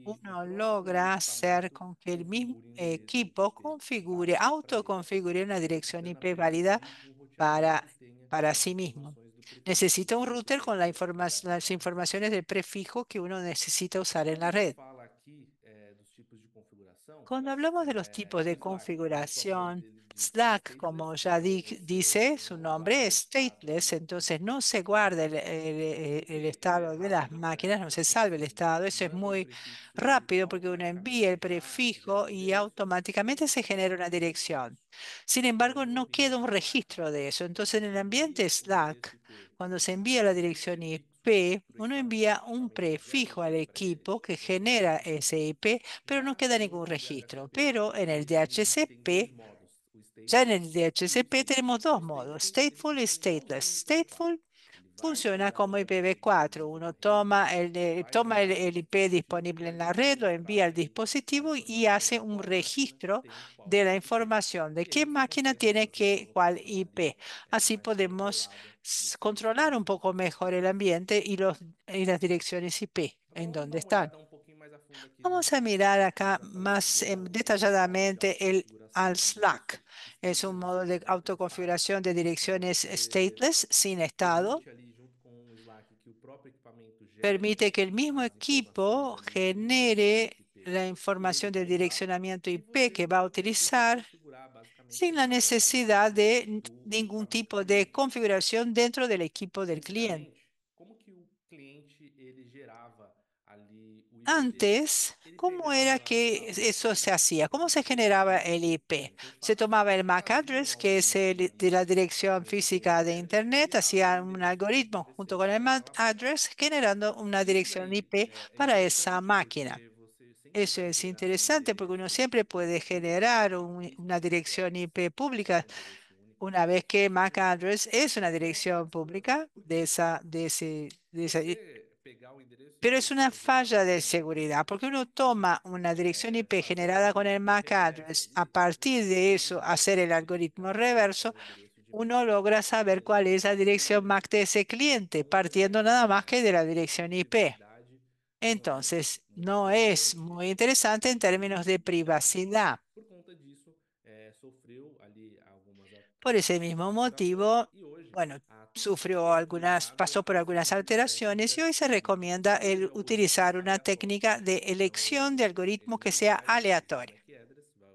Uno logra hacer con que el mismo equipo configure, autoconfigure una dirección IP válida para, este, para sí mismo. Necesita un router con la las informaciones del prefijo que uno necesita usar en la red. Eh, Cuando hablamos de los eh, tipos de configuración, Slack, como ya dice su nombre, es stateless, entonces no se guarda el, estado de las máquinas, no se salve el estado. Eso es muy rápido porque uno envía el prefijo y automáticamente se genera una dirección. Sin embargo, no queda un registro de eso. Entonces, en el ambiente Slack, cuando se envía la dirección IP, uno envía un prefijo al equipo que genera ese IP, pero no queda ningún registro. Pero en el DHCP ya en el DHCP tenemos dos modos, stateful y stateless. Stateful funciona como IPv4. Uno toma el, toma el, IP disponible en la red, lo envía al dispositivo y hace un registro de la información de qué máquina tiene qué cuál IP. Así podemos controlar un poco mejor el ambiente y, los, las direcciones IP en donde están. Vamos a mirar acá más em, detalladamente el al Slack. Es un modo de autoconfiguración de direcciones eh, stateless, sin estado. Permite que el mismo equipo genere la información de direccionamiento IP que va a utilizar sin la necesidad de ningún tipo de configuración dentro del equipo del cliente. Antes, ¿Cómo era que eso se hacía? ¿Cómo se generaba el IP? Se tomaba el MAC address, que es de la dirección física de Internet, hacía un algoritmo junto con el MAC address, generando una dirección IP para esa máquina. Eso es interesante porque uno siempre puede generar una dirección IP pública una vez que MAC address es una dirección pública de esa, de ese, de esa pero es una falla de seguridad, porque uno toma una dirección IP generada con el MAC address, a partir de eso hacer el algoritmo reverso, uno logra saber cuál es la dirección MAC de ese cliente, partiendo nada más que de la dirección IP. Entonces, no es muy interesante en términos de privacidad. Por eh, ese mismo motivo, e bueno, sufrió algunas, pasó por algunas alteraciones y hoy se recomienda el utilizar una técnica de elección de algoritmo que sea aleatoria.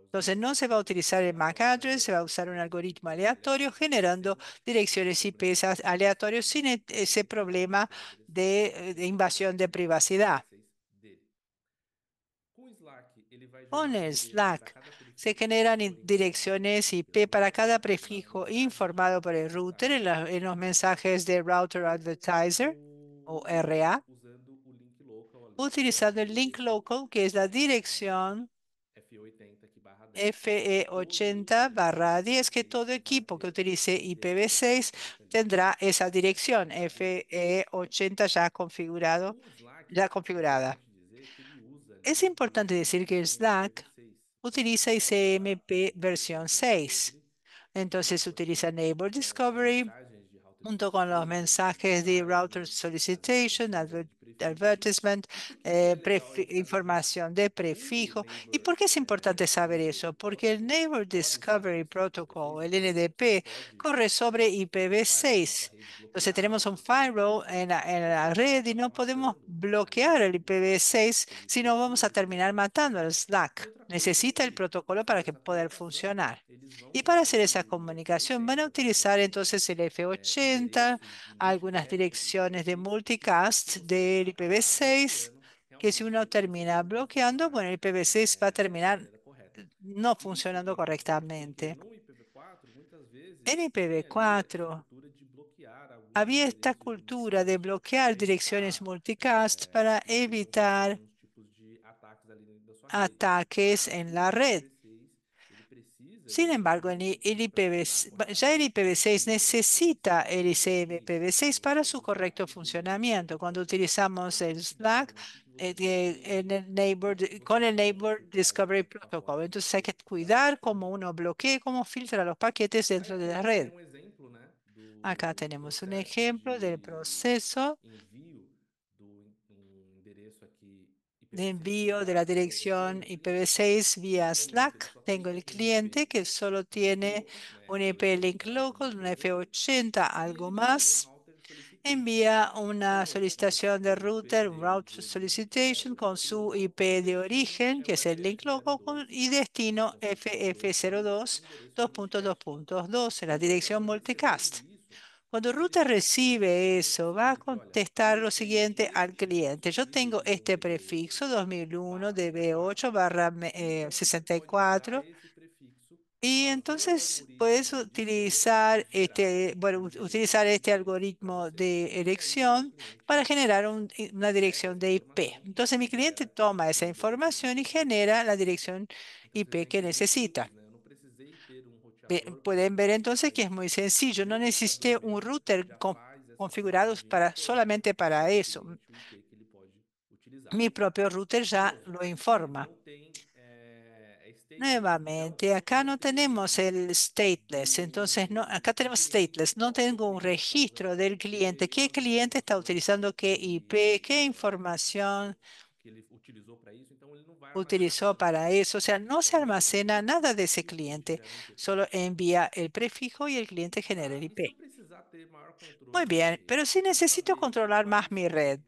Entonces no se va a utilizar el MAC address, se va a usar un algoritmo aleatorio generando direcciones IP aleatorios sin e, ese problema de, invasión de privacidad. Con el Slack se generan direcciones IP para cada prefijo informado por el router en, los mensajes de Router Advertiser o RA, utilizando el link local, que es la dirección FE80-10, que todo equipo que utilice IPv6 tendrá esa dirección FE80 ya configurado, ya configurada. Es importante decir que el Slack utiliza ICMP versión 6. Entonces utiliza Neighbor Discovery junto con los mensajes de Router Solicitation, advertisement, eh, información de prefijo. ¿Y por qué es importante saber eso? Porque el Neighbor Discovery Protocol, el NDP, corre sobre IPv6. Entonces tenemos un firewall en la, red y no podemos bloquear el IPv6 si no vamos a terminar matando al Slack. Necesita el protocolo para que pueda funcionar. Y para hacer esa comunicación van a utilizar entonces el F80, algunas direcciones de multicast de el IPv6, que si uno termina bloqueando, bueno, el IPv6 va a terminar no funcionando correctamente. En IPv4 había esta cultura de bloquear direcciones multicast para evitar ataques en la red. Sin embargo, el, ipv ya el IPv6 necesita el ICMPv6 para su correcto funcionamiento. Cuando utilizamos el Slack eh, con el Neighbor Discovery Protocol, entonces hay que cuidar cómo uno bloquea, cómo filtra los paquetes dentro de la red. Acá tenemos un ejemplo del proceso de envío de la dirección IPv6 vía Slack. Tengo el cliente que solo tiene un IP-Link local, un F80, algo más. Envía una solicitación de router, route solicitation con su IP de origen, que es el link local, y destino FF02 2.2.2 en la dirección multicast. Cuando Ruta recibe eso, va a contestar lo siguiente al cliente. Yo tengo este prefijo 2001 DB8 barra 64 eh, y entonces puedes utilizar este, bueno, utilizar este algoritmo de elección para generar una dirección de IP. Entonces mi cliente toma esa información y genera la dirección IP que necesita. Pueden ver entonces que es muy sencillo. No necesité un router configurado para, solamente para eso. Mi propio router ya lo informa. Nuevamente, acá no tenemos el stateless, entonces no, acá tenemos stateless, no tengo un registro del cliente, qué cliente está utilizando qué IP, qué información utilizó para eso, o sea, no se almacena nada de ese cliente, solo envía el prefijo y el cliente genera el ah, IP. Muy bien, pero si necesito controlar más mi red,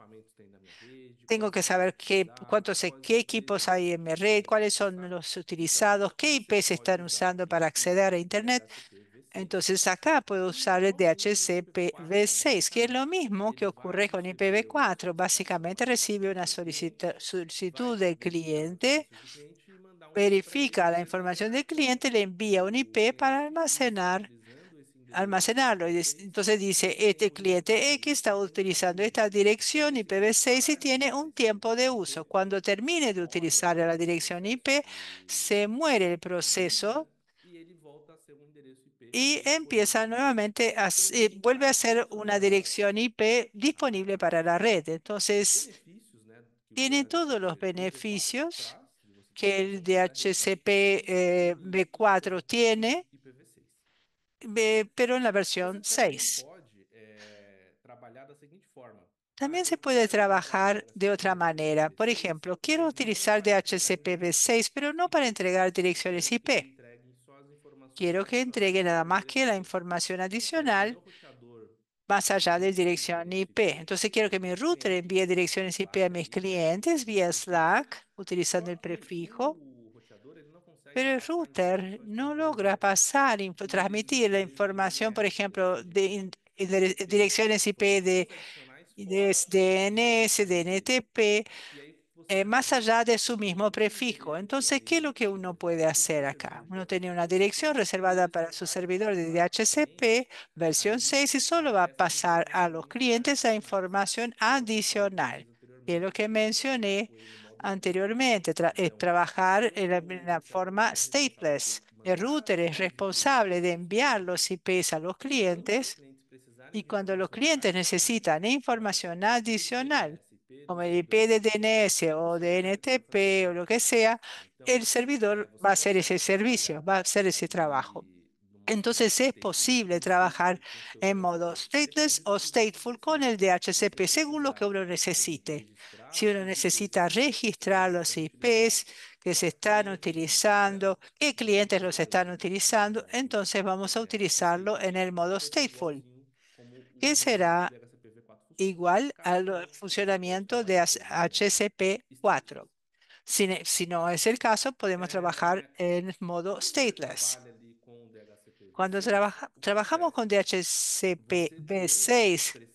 tengo que saber qué, cuántos, e, qué equipos hay en mi red, cuáles son los utilizados, qué IPs están usando para acceder a Internet. Entonces acá puedo usar el DHCPV6, que es lo mismo que ocurre con IPv4. Básicamente recibe una solicitud del cliente, verifica la información del cliente, le envía un IP para almacenar almacenarlo. Entonces dice, este cliente X está utilizando esta dirección IPv6 y tiene un tiempo de uso. Cuando termine de utilizar la dirección IP, se muere el proceso y empieza nuevamente, eh, vuelve a ser una dirección IP disponible para la red. Entonces, tiene todos los beneficios que el DHCP 4 eh, tiene, eh, pero en la versión 6. También se puede trabajar de otra manera. Por ejemplo, quiero utilizar DHCP v 6 pero no para entregar direcciones IP Quiero que entregue nada más que la información adicional más allá de dirección IP. Entonces quiero que mi router envíe direcciones IP a mis clientes vía Slack, utilizando el prefijo. Pero el router no logra pasar, transmitir la información, por ejemplo, de, direcciones IP de, de DNS, de NTP, eh, más allá de su mismo prefijo. Entonces, ¿qué es lo que uno puede hacer acá? Uno tiene una dirección reservada para su servidor de DHCP versión 6 y solo va a pasar a los clientes la información adicional, que es lo que mencioné anteriormente, es trabajar en la forma stateless. El router es responsable de enviar los IPs a los clientes y cuando los clientes necesitan información adicional, como el IP de DNS o DNTP o lo que sea, el servidor va a hacer ese servicio, va a hacer ese trabajo. Entonces es posible trabajar en modo stateless o stateful con el DHCP según lo que uno necesite. Si uno necesita registrar los IPs que se están utilizando, qué clientes los están utilizando, entonces vamos a utilizarlo en el modo stateful, ¿Qué será igual al funcionamiento de HCP4. Si, no es el caso, podemos eh, trabajar eh, en modo stateless. Cuando trabajamos eh, con DHCP-V6,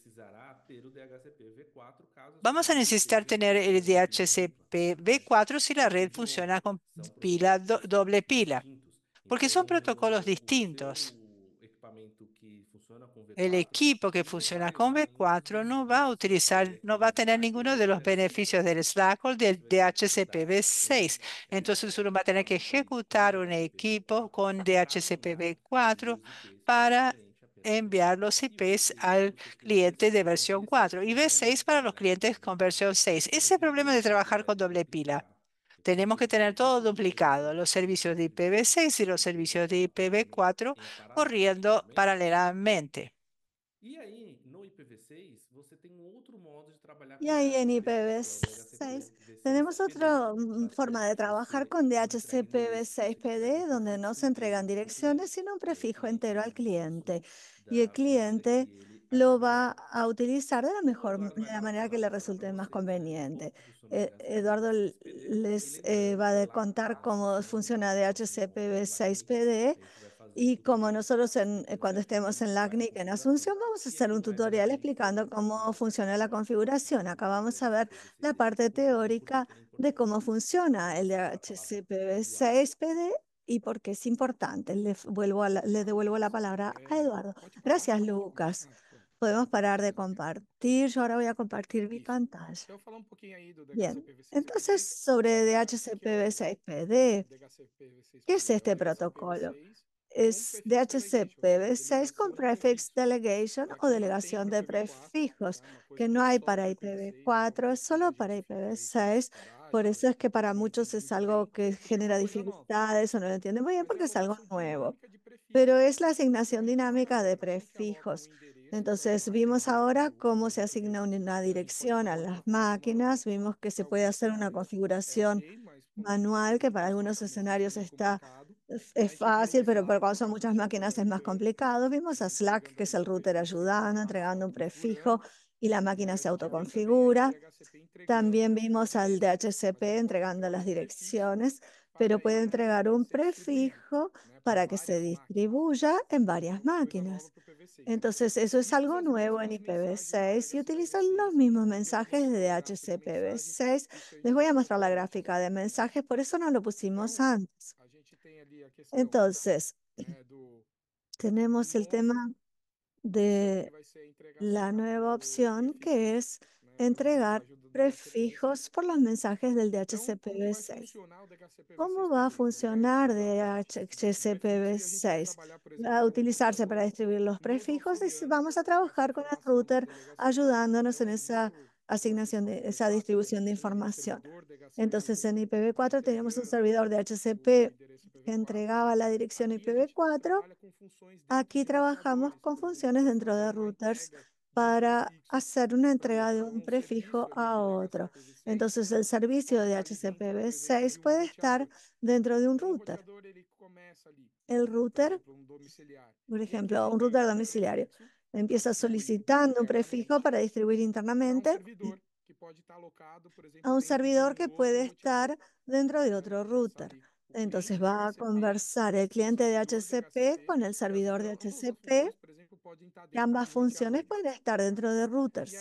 vamos a necesitar tener el DHCP-V4 si la red funciona con pila doble pila, porque son protocolos distintos el equipo que funciona con V4 no va a utilizar, eh, no va a tener ninguno de los beneficios del Slack o del DHCPV 6. Entonces uno va a tener que ejecutar un equipo con DHCPV 4 para enviar los IPs al cliente de versión 4 y V6 para los clientes con versión 6. Ese problema de trabajar con doble pila. Tenemos que tener todo duplicado, los servicios de IPv6 y los servicios de IPv4 corriendo paralelamente. Y ahí, en IPv6 tenemos otra forma de trabajar con DHCPv6PD, e donde no se entregan direcciones, sino un prefijo entero al cliente. Y el cliente lo va a utilizar de la mejor manera que le resulte más conveniente. E, Eduardo les eh, va a contar cómo funciona DHCPv6PD y como nosotros eh, cuando estemos en LACNIC en Asunción, vamos a hacer un tutorial explicando cómo funciona la configuración. Acá vamos a ver la parte teórica de cómo funciona el dhcpv 6 pd y por qué es importante. Le, vuelvo le devuelvo la palabra a Eduardo. Gracias, Lucas. Podemos parar de compartir. Yo ahora voy a compartir mi pantalla. Bien, entonces sobre DHCPV6PD, ¿qué es este protocolo? es dhcp 6 con prefix delegation o delegación de prefijos, que no hay para IPv4, es solo para IPv6. Por eso es que para muchos es algo que genera dificultades o no lo entienden muy bien porque es algo nuevo. Pero es la asignación dinámica de prefijos. Entonces vimos ahora cómo se asigna una dirección a las máquinas, vimos que se puede hacer una configuración manual que para algunos escenarios está es fácil, pero, por cuando son muchas máquinas es más eh, complicado. Vimos a Slack, que es el eh, router ayudando, ah, entregando un prefijo y la máquina se autoconfigura. También vimos al DHCP entregando las direcciones, pero puede entregar un prefijo para que se distribuya en varias máquinas. Entonces, eso es algo nuevo en IPv6 y utilizan los mismos mensajes de dhcpv ah, pues 6 Les voy a mostrar la gráfica de mensajes, por eso no lo pusimos antes. Entonces, tenemos el tema de la nueva opción que es entregar prefijos por los mensajes del DHCPV6. ¿Cómo va a funcionar DHCPV6? Va a utilizarse para distribuir los prefijos y vamos a trabajar con el router ayudándonos en esa asignación de esa distribución de información. Entonces, en IPv4 teníamos un servidor de HCP que entregaba la dirección IPv4. Aquí trabajamos con funciones dentro de routers para hacer una entrega de un prefijo a otro. Entonces, el servicio de HCPv6 puede estar dentro de un router. El router, por ejemplo, un router domiciliario. Empieza solicitando un eh, prefijo para distribuir internamente a un servidor que puede estar dentro de otro router. Entonces va a conversar el cliente de HCP con el servidor de HCP ambas funciones pueden estar dentro de routers.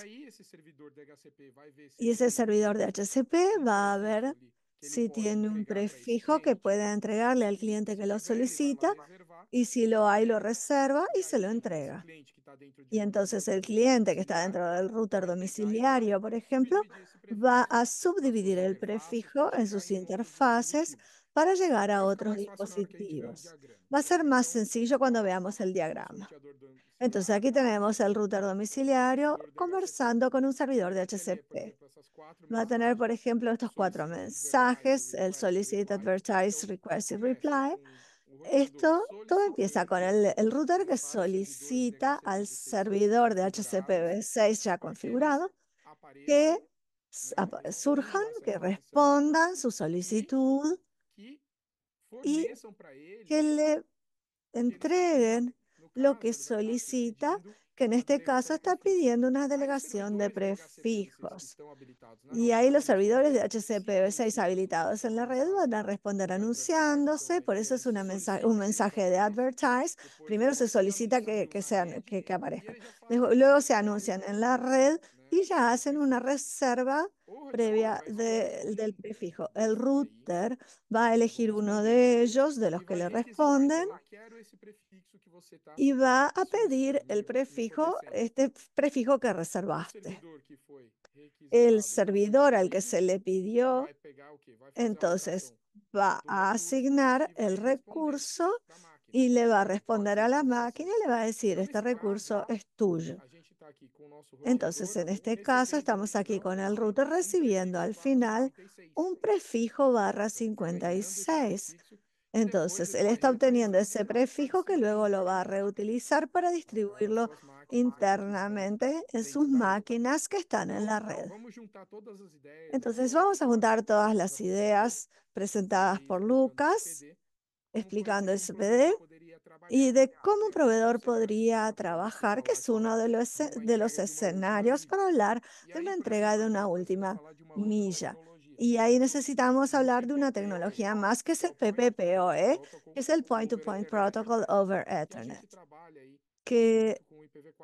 Y ese servidor de HCP va a ver si tiene un prefijo que pueda entregarle al cliente que lo solicita y si lo hay, lo reserva y se lo entrega. Y entonces el cliente que está dentro del router domiciliario, por ejemplo, va a subdividir el prefijo en sus interfaces para llegar a otros dispositivos. Va a ser más sencillo cuando veamos el diagrama. Entonces aquí tenemos el router domiciliario conversando con un servidor de HCP. Va a tener, por ejemplo, estos cuatro mensajes, el solicit, advertise, request y reply, esto todo empieza con el, router que solicita al servidor de HCPv6 ya configurado que surjan, que respondan su solicitud y que le entreguen lo que solicita que en este caso está pidiendo una delegación de prefijos. Y ahí los servidores de hcpv 6 habilitados en la red van a responder anunciándose, por eso es un mensaje de advertise. Primero se solicita que, que sean, que, que aparezcan. Luego se anuncian en la red y ya hacen una reserva previa del prefijo. El router va a elegir uno de ellos, de los que le responden, y va a pedir el prefijo, este prefijo que reservaste. El servidor al que se le pidió, entonces va a asignar el recurso y le va a responder a la máquina, y le va a decir, este recurso es tuyo. Entonces, en este caso, estamos aquí con el router recibiendo al final un prefijo barra 56. Entonces, él está obteniendo ese prefijo que luego lo va a reutilizar para distribuirlo internamente en sus máquinas que están en la red. Entonces, vamos a juntar todas las ideas presentadas por Lucas explicando ese PD y de cómo un proveedor podría trabajar, que es uno de los, de los escenarios para hablar de una entrega de una última milla. Y ahí necesitamos hablar de una tecnología más que es el PPPoE, que es el Point to Point Protocol over Ethernet, que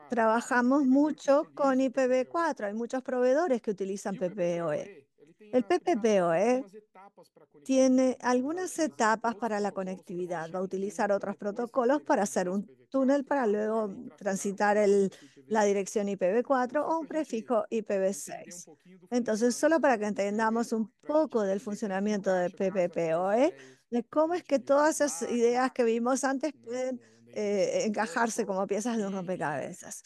trabajamos mucho con IPv4. Hay muchos proveedores que utilizan PPPoE. El PPPoE tiene algunas etapas para la conectividad. Va a utilizar otros protocolos para hacer un túnel para luego transitar la dirección IPv4 o un prefijo IPv6. Entonces, solo para que entendamos un poco del funcionamiento del PPPoE, ¿eh? de cómo es que todas esas ideas que vimos antes pueden eh, encajarse como piezas de un rompecabezas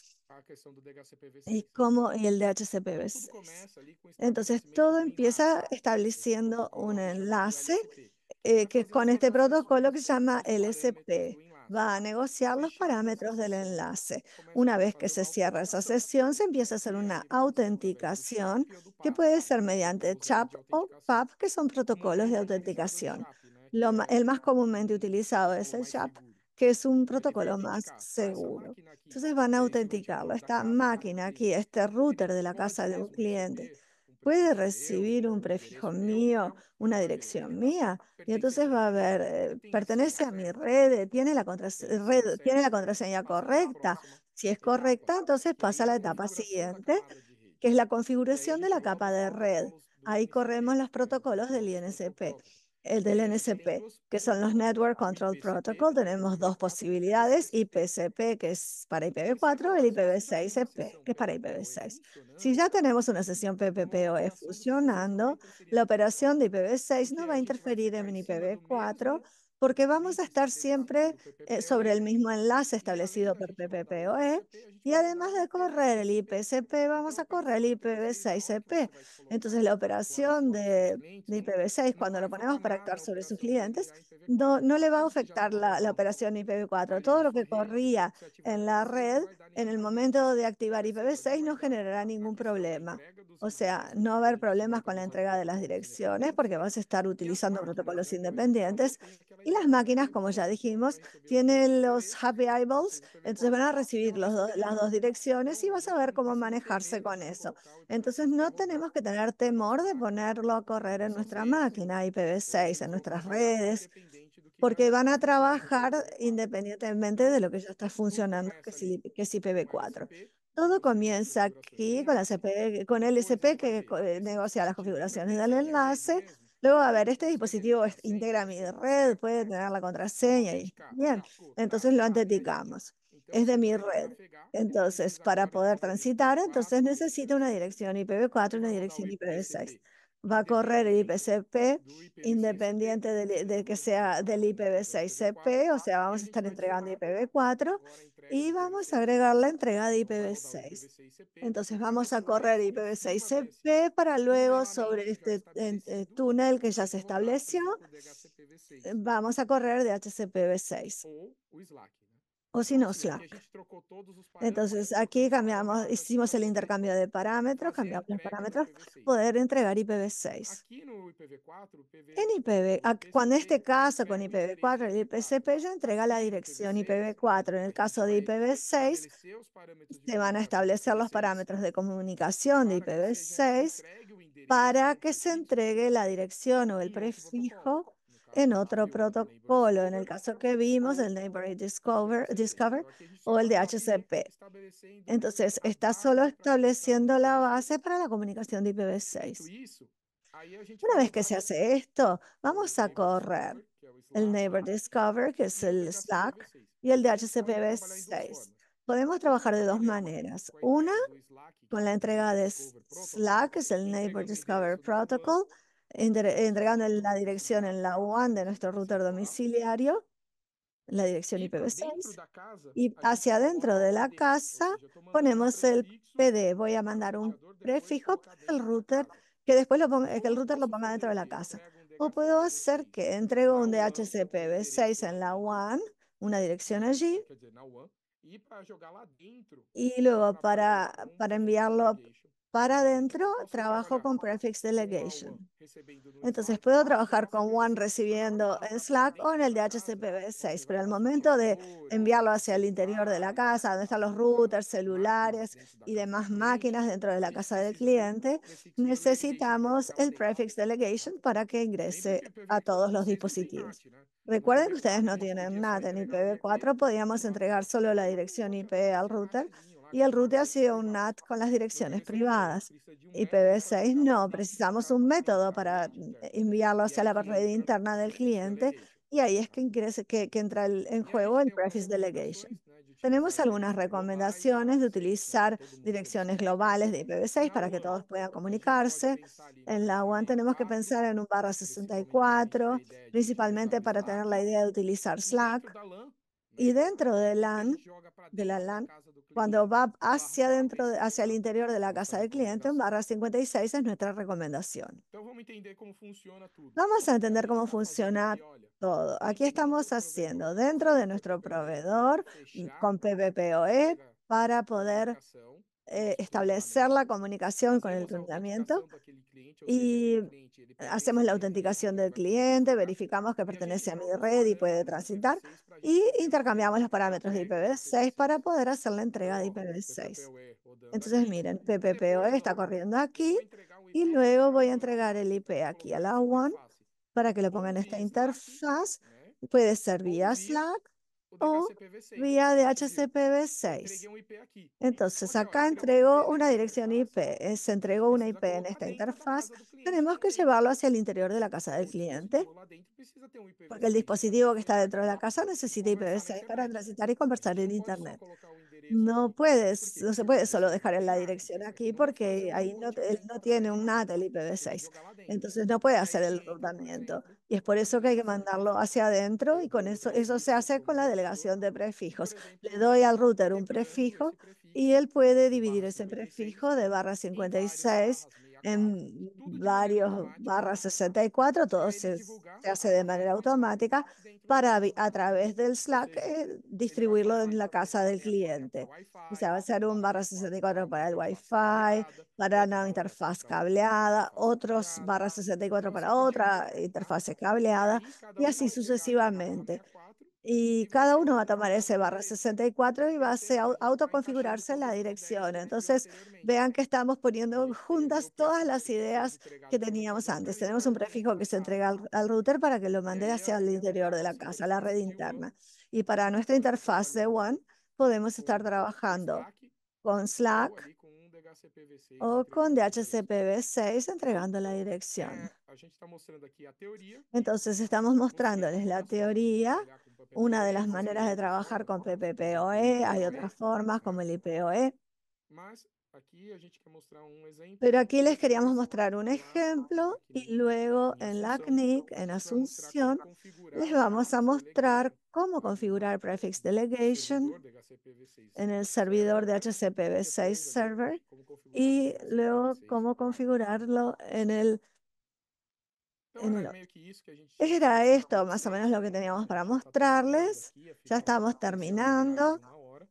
y como y el DHCPV. Entonces, todo empieza estableciendo un enlace que eh, con este protocolo que se llama LSP va a negociar los parámetros del enlace. Una vez que se cierra esa sesión, se empieza a hacer una autenticación que puede ser mediante CHAP o PAP, que son protocolos de autenticación. el más comúnmente utilizado es el CHAP, que es un protocolo más seguro. Entonces van a autenticarlo. Esta máquina aquí, este router de la casa de un cliente, puede recibir un prefijo mío, una dirección mía, y entonces va a ver, eh, pertenece a mi red, eh, tiene la, red, eh, tiene la contraseña correcta. Si es correcta, entonces pasa a la etapa siguiente, que es la configuración de la capa de red. Ahí corremos los protocolos del INSP el del NCP, que son los Network Control Protocol. Tenemos dos posibilidades, IPCP, que es para IPv4, el IPv6, que es para IPv6. Si ya tenemos una sesión PPPoE funcionando, la operación de IPv6 no va a interferir en IPv4, porque vamos a estar siempre sobre el mismo enlace establecido por PPPoE y además de correr el IPCP, vamos a correr el IPv6CP. Entonces, la operación de, IPv6, cuando lo ponemos para actuar sobre sus clientes, no, no le va a afectar la, operación IPv4. Todo lo que corría en la red en el momento de activar IPv6 no generará ningún problema. O sea, no va a haber problemas con la entrega de las direcciones porque vas a estar utilizando protocolos independientes. Y las máquinas, como ya dijimos, tienen los happy eyeballs, entonces van a recibir los, dos direcciones y vas a ver cómo manejarse con eso. Entonces no tenemos que tener temor de ponerlo a correr en nuestra máquina IPv6, en nuestras redes, porque van a trabajar independientemente de lo que ya está funcionando, que es, que IPv4. Todo comienza aquí con, con el SP que eh, negocia las configuraciones del enlace. Luego, a ver, este dispositivo este, integra mi red, puede tener la contraseña y bien. Entonces lo autenticamos es de mi red. Entonces, para poder transitar, entonces necesito una dirección IPv4 y una dirección IPv6. Va a correr el IPCP independiente de, que sea del IPv6CP, o sea, vamos a estar entregando IPv4 y vamos a agregar la entrega de IPv6. Entonces vamos a correr IPv6CP para luego sobre este eh, túnel que ya se estableció, vamos a correr de hcpv 6 o si no Slack. Entonces aquí cambiamos, hicimos el intercambio de parámetros, cambiamos los parámetros, poder entregar IPv6. En IPv, cuando este caso con IPv4 y IPCP ya entrega la dirección IPv4. En el caso de IPv6 se van a establecer los parámetros de comunicación de IPv6 para que se entregue la dirección o el prefijo en otro protocolo, en el caso que vimos, el Neighbor Discover, Discover o el DHCP. Entonces, está solo estableciendo la base para la comunicación de IPv6. Una vez que se hace esto, vamos a correr el Neighbor Discover, que es el Slack, y el dhcpv 6 Podemos trabajar de dos maneras. Una, con la entrega de Slack, que es el Neighbor Discover Protocol, entregando la dirección en la WAN de nuestro router domiciliario, la dirección IPv6, y hacia adentro de la casa ponemos el PD. Voy a mandar un prefijo para el router, que después lo ponga, el router lo ponga dentro de la casa. O puedo hacer que entrego un DHCPv6 en la WAN, una dirección allí, y luego para, para enviarlo para adentro trabajo con prefix delegation. Entonces puedo trabajar con one recibiendo en Slack o en el dhcpv 6, pero al momento de enviarlo hacia el interior de la casa, donde están los routers, celulares y demás máquinas dentro de la casa del cliente, necesitamos el prefix delegation para que ingrese a todos los dispositivos. Recuerden que ustedes no tienen nada en IPv4, podíamos entregar solo la dirección IP al router y el ha sido un NAT con las direcciones privadas. IPv6 no, precisamos un método para enviarlo hacia la red interna del cliente y ahí es que, que, entra en juego el Preface Delegation. Tenemos algunas recomendaciones de utilizar direcciones globales de IPv6 para que todos puedan comunicarse. En la WAN tenemos que pensar en un barra 64, principalmente para tener la idea de utilizar Slack. Y dentro de, la de la LAN, cuando va hacia, dentro, hacia el interior de la casa del cliente, barra 56 es nuestra recomendación. Vamos a entender cómo funciona todo. Aquí estamos haciendo dentro de nuestro proveedor con PPPoE para poder eh, establecer la comunicación con el tratamiento y hacemos la autenticación del cliente, verificamos que pertenece a mi red y puede transitar y intercambiamos los parámetros de IPv6 para poder hacer la entrega de IPv6. Entonces, miren, PPPoE está corriendo aquí y luego voy a entregar el IP aquí a la One para que lo pongan en esta interfaz. Puede ser vía Slack o vía de DHCPv6. Entonces, acá entregó una dirección IP, se entregó una IP en esta interfaz. Tenemos que llevarlo hacia el interior de la casa del cliente, porque el dispositivo que está dentro de la casa necesita IPv6 para transitar y conversar en Internet. No puedes, no se puede solo dejar en la dirección aquí porque ahí no, tiene un NAT el IPv6. Entonces no puede hacer el rotamiento. Y es por eso que hay que mandarlo hacia adentro y con eso, eso se hace con la delegación de prefijos. Le doy al router un prefijo y él puede dividir ese prefijo de barra 56 en varios barra 64, todo se, hace de manera automática para a través del Slack eh, distribuirlo en la casa del cliente. O sea, va a ser un barra 64 para el Wi-Fi, para una interfaz cableada, otros barra 64 para otra interfaz cableada y así sucesivamente y cada uno va a tomar ese barra 64 y va a autoconfigurarse la dirección. Entonces, vean que estamos poniendo juntas todas las ideas que teníamos antes. Tenemos un prefijo que se entrega al, al router para que lo mande hacia el interior de la casa, la red interna. Y para nuestra interfaz de One, podemos estar trabajando con Slack o con DHCPV6 entregando la dirección. Eh, Entonces estamos mostrándoles la teoría una de las maneras de trabajar con PPPoE, hay otras formas como el IPOE. Um Pero aquí les queríamos mostrar un ejemplo y luego em en la CNIC, en Asunción, les vamos a mostrar cómo configurar Prefix Delegation en el servidor de HCPv6 Server y luego cómo configurarlo en el era esto más o menos lo que teníamos para mostrarles. Ya estamos terminando.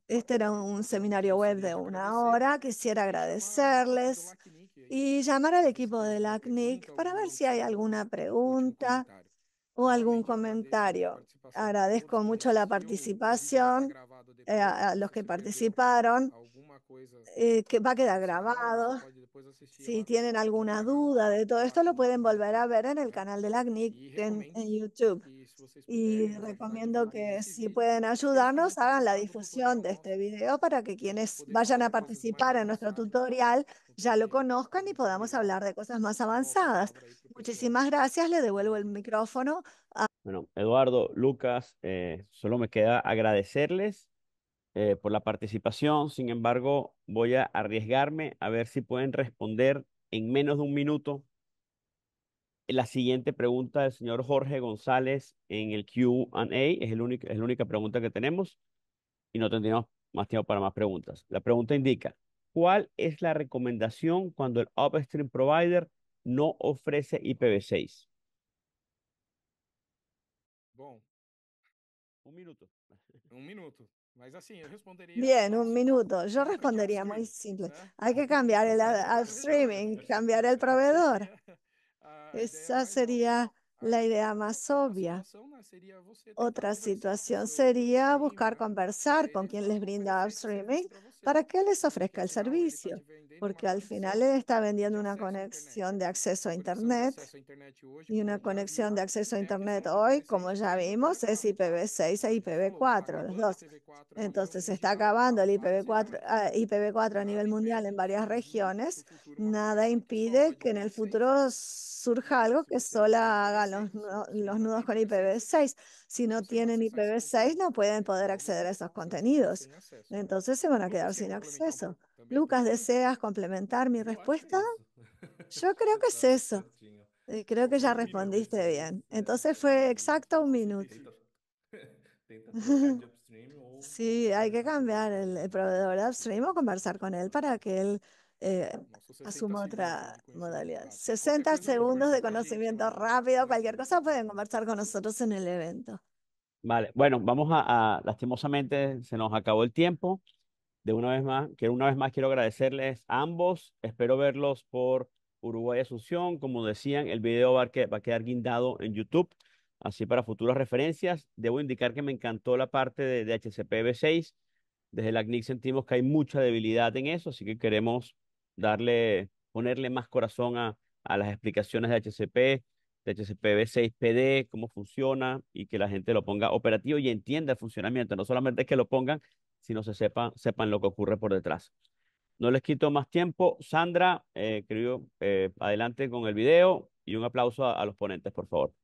Este era un seminario web de una hora. Quisiera agradecerles y llamar al equipo de la CNIC para ver si hay alguna pregunta o algún comentario. Agradezco mucho la participación, eh, a los que participaron, eh, que va a quedar grabado si tienen alguna duda de todo esto, lo pueden volver a ver en el canal de la CNIC en, YouTube. Y recomiendo que si pueden ayudarnos, hagan la difusión de este video para que quienes vayan a participar en nuestro tutorial ya lo conozcan y eh, podamos hablar de cosas más avanzadas. Muchísimas gracias. Le devuelvo el micrófono. A... Bueno, Eduardo, Lucas, eh, solo me queda agradecerles eh, por la participación. Sin embargo, voy a arriesgarme a ver si pueden responder en menos de un minuto la siguiente pregunta del señor Jorge González en el QA. Es, el único, es la única pregunta que tenemos y no tendríamos más tiempo para más preguntas. La pregunta indica, ¿cuál es la recomendación cuando el upstream provider no ofrece IPv6? Bueno un minuto. Un minuto. Bien, un minuto. Yo respondería muy simple. ¿Ah? Hay que cambiar el streaming, cambiar el proveedor. Ah, Esa sería la idea más obvia. Otra situación sería buscar conversar con quien les brinda upstreaming para que les ofrezca el servicio, porque al final él está vendiendo una conexión de acceso a Internet y una conexión de acceso a Internet hoy, como ya vimos, es IPv6 e IPv4, los dos. Entonces se está acabando el IPv4, ah, IPv4 a nivel mundial en varias regiones. Nada impide que en el futuro surja algo que solo haga los, los nudos con IPv6. Si no tienen IPv6, no pueden poder acceder a esos contenidos. Entonces se van a quedar sin acceso. Lucas, ¿deseas complementar mi respuesta? Yo creo que es eso. Creo que ya respondiste bien. Entonces fue exacto un minuto. Sí, hay que cambiar el, el proveedor de upstream o conversar con él para que él eh, asumo otra modalidad. 60 segundos de conocimiento rápido, cualquier cosa pueden conversar con nosotros en el evento. Vale, bueno, vamos a, lastimosamente se nos acabó el tiempo. De una vez más, que una vez más quiero agradecerles a ambos. Espero verlos por Uruguay Asunción. Como decían, el video va a, quedar guindado en YouTube, así para futuras referencias. Debo indicar que me encantó la parte de, de HCPV6. Desde la CNIC sentimos que hay mucha debilidad en eso, así que queremos darle, ponerle más corazón a, las explicaciones de HCP, de hcp 6 pd cómo funciona y que la gente lo ponga operativo y entienda el funcionamiento. No solamente que lo pongan, sino se sepan lo que ocurre por detrás. No les quito más tiempo. Sandra, eh, eh adelante con el video y un aplauso a los ponentes, por favor.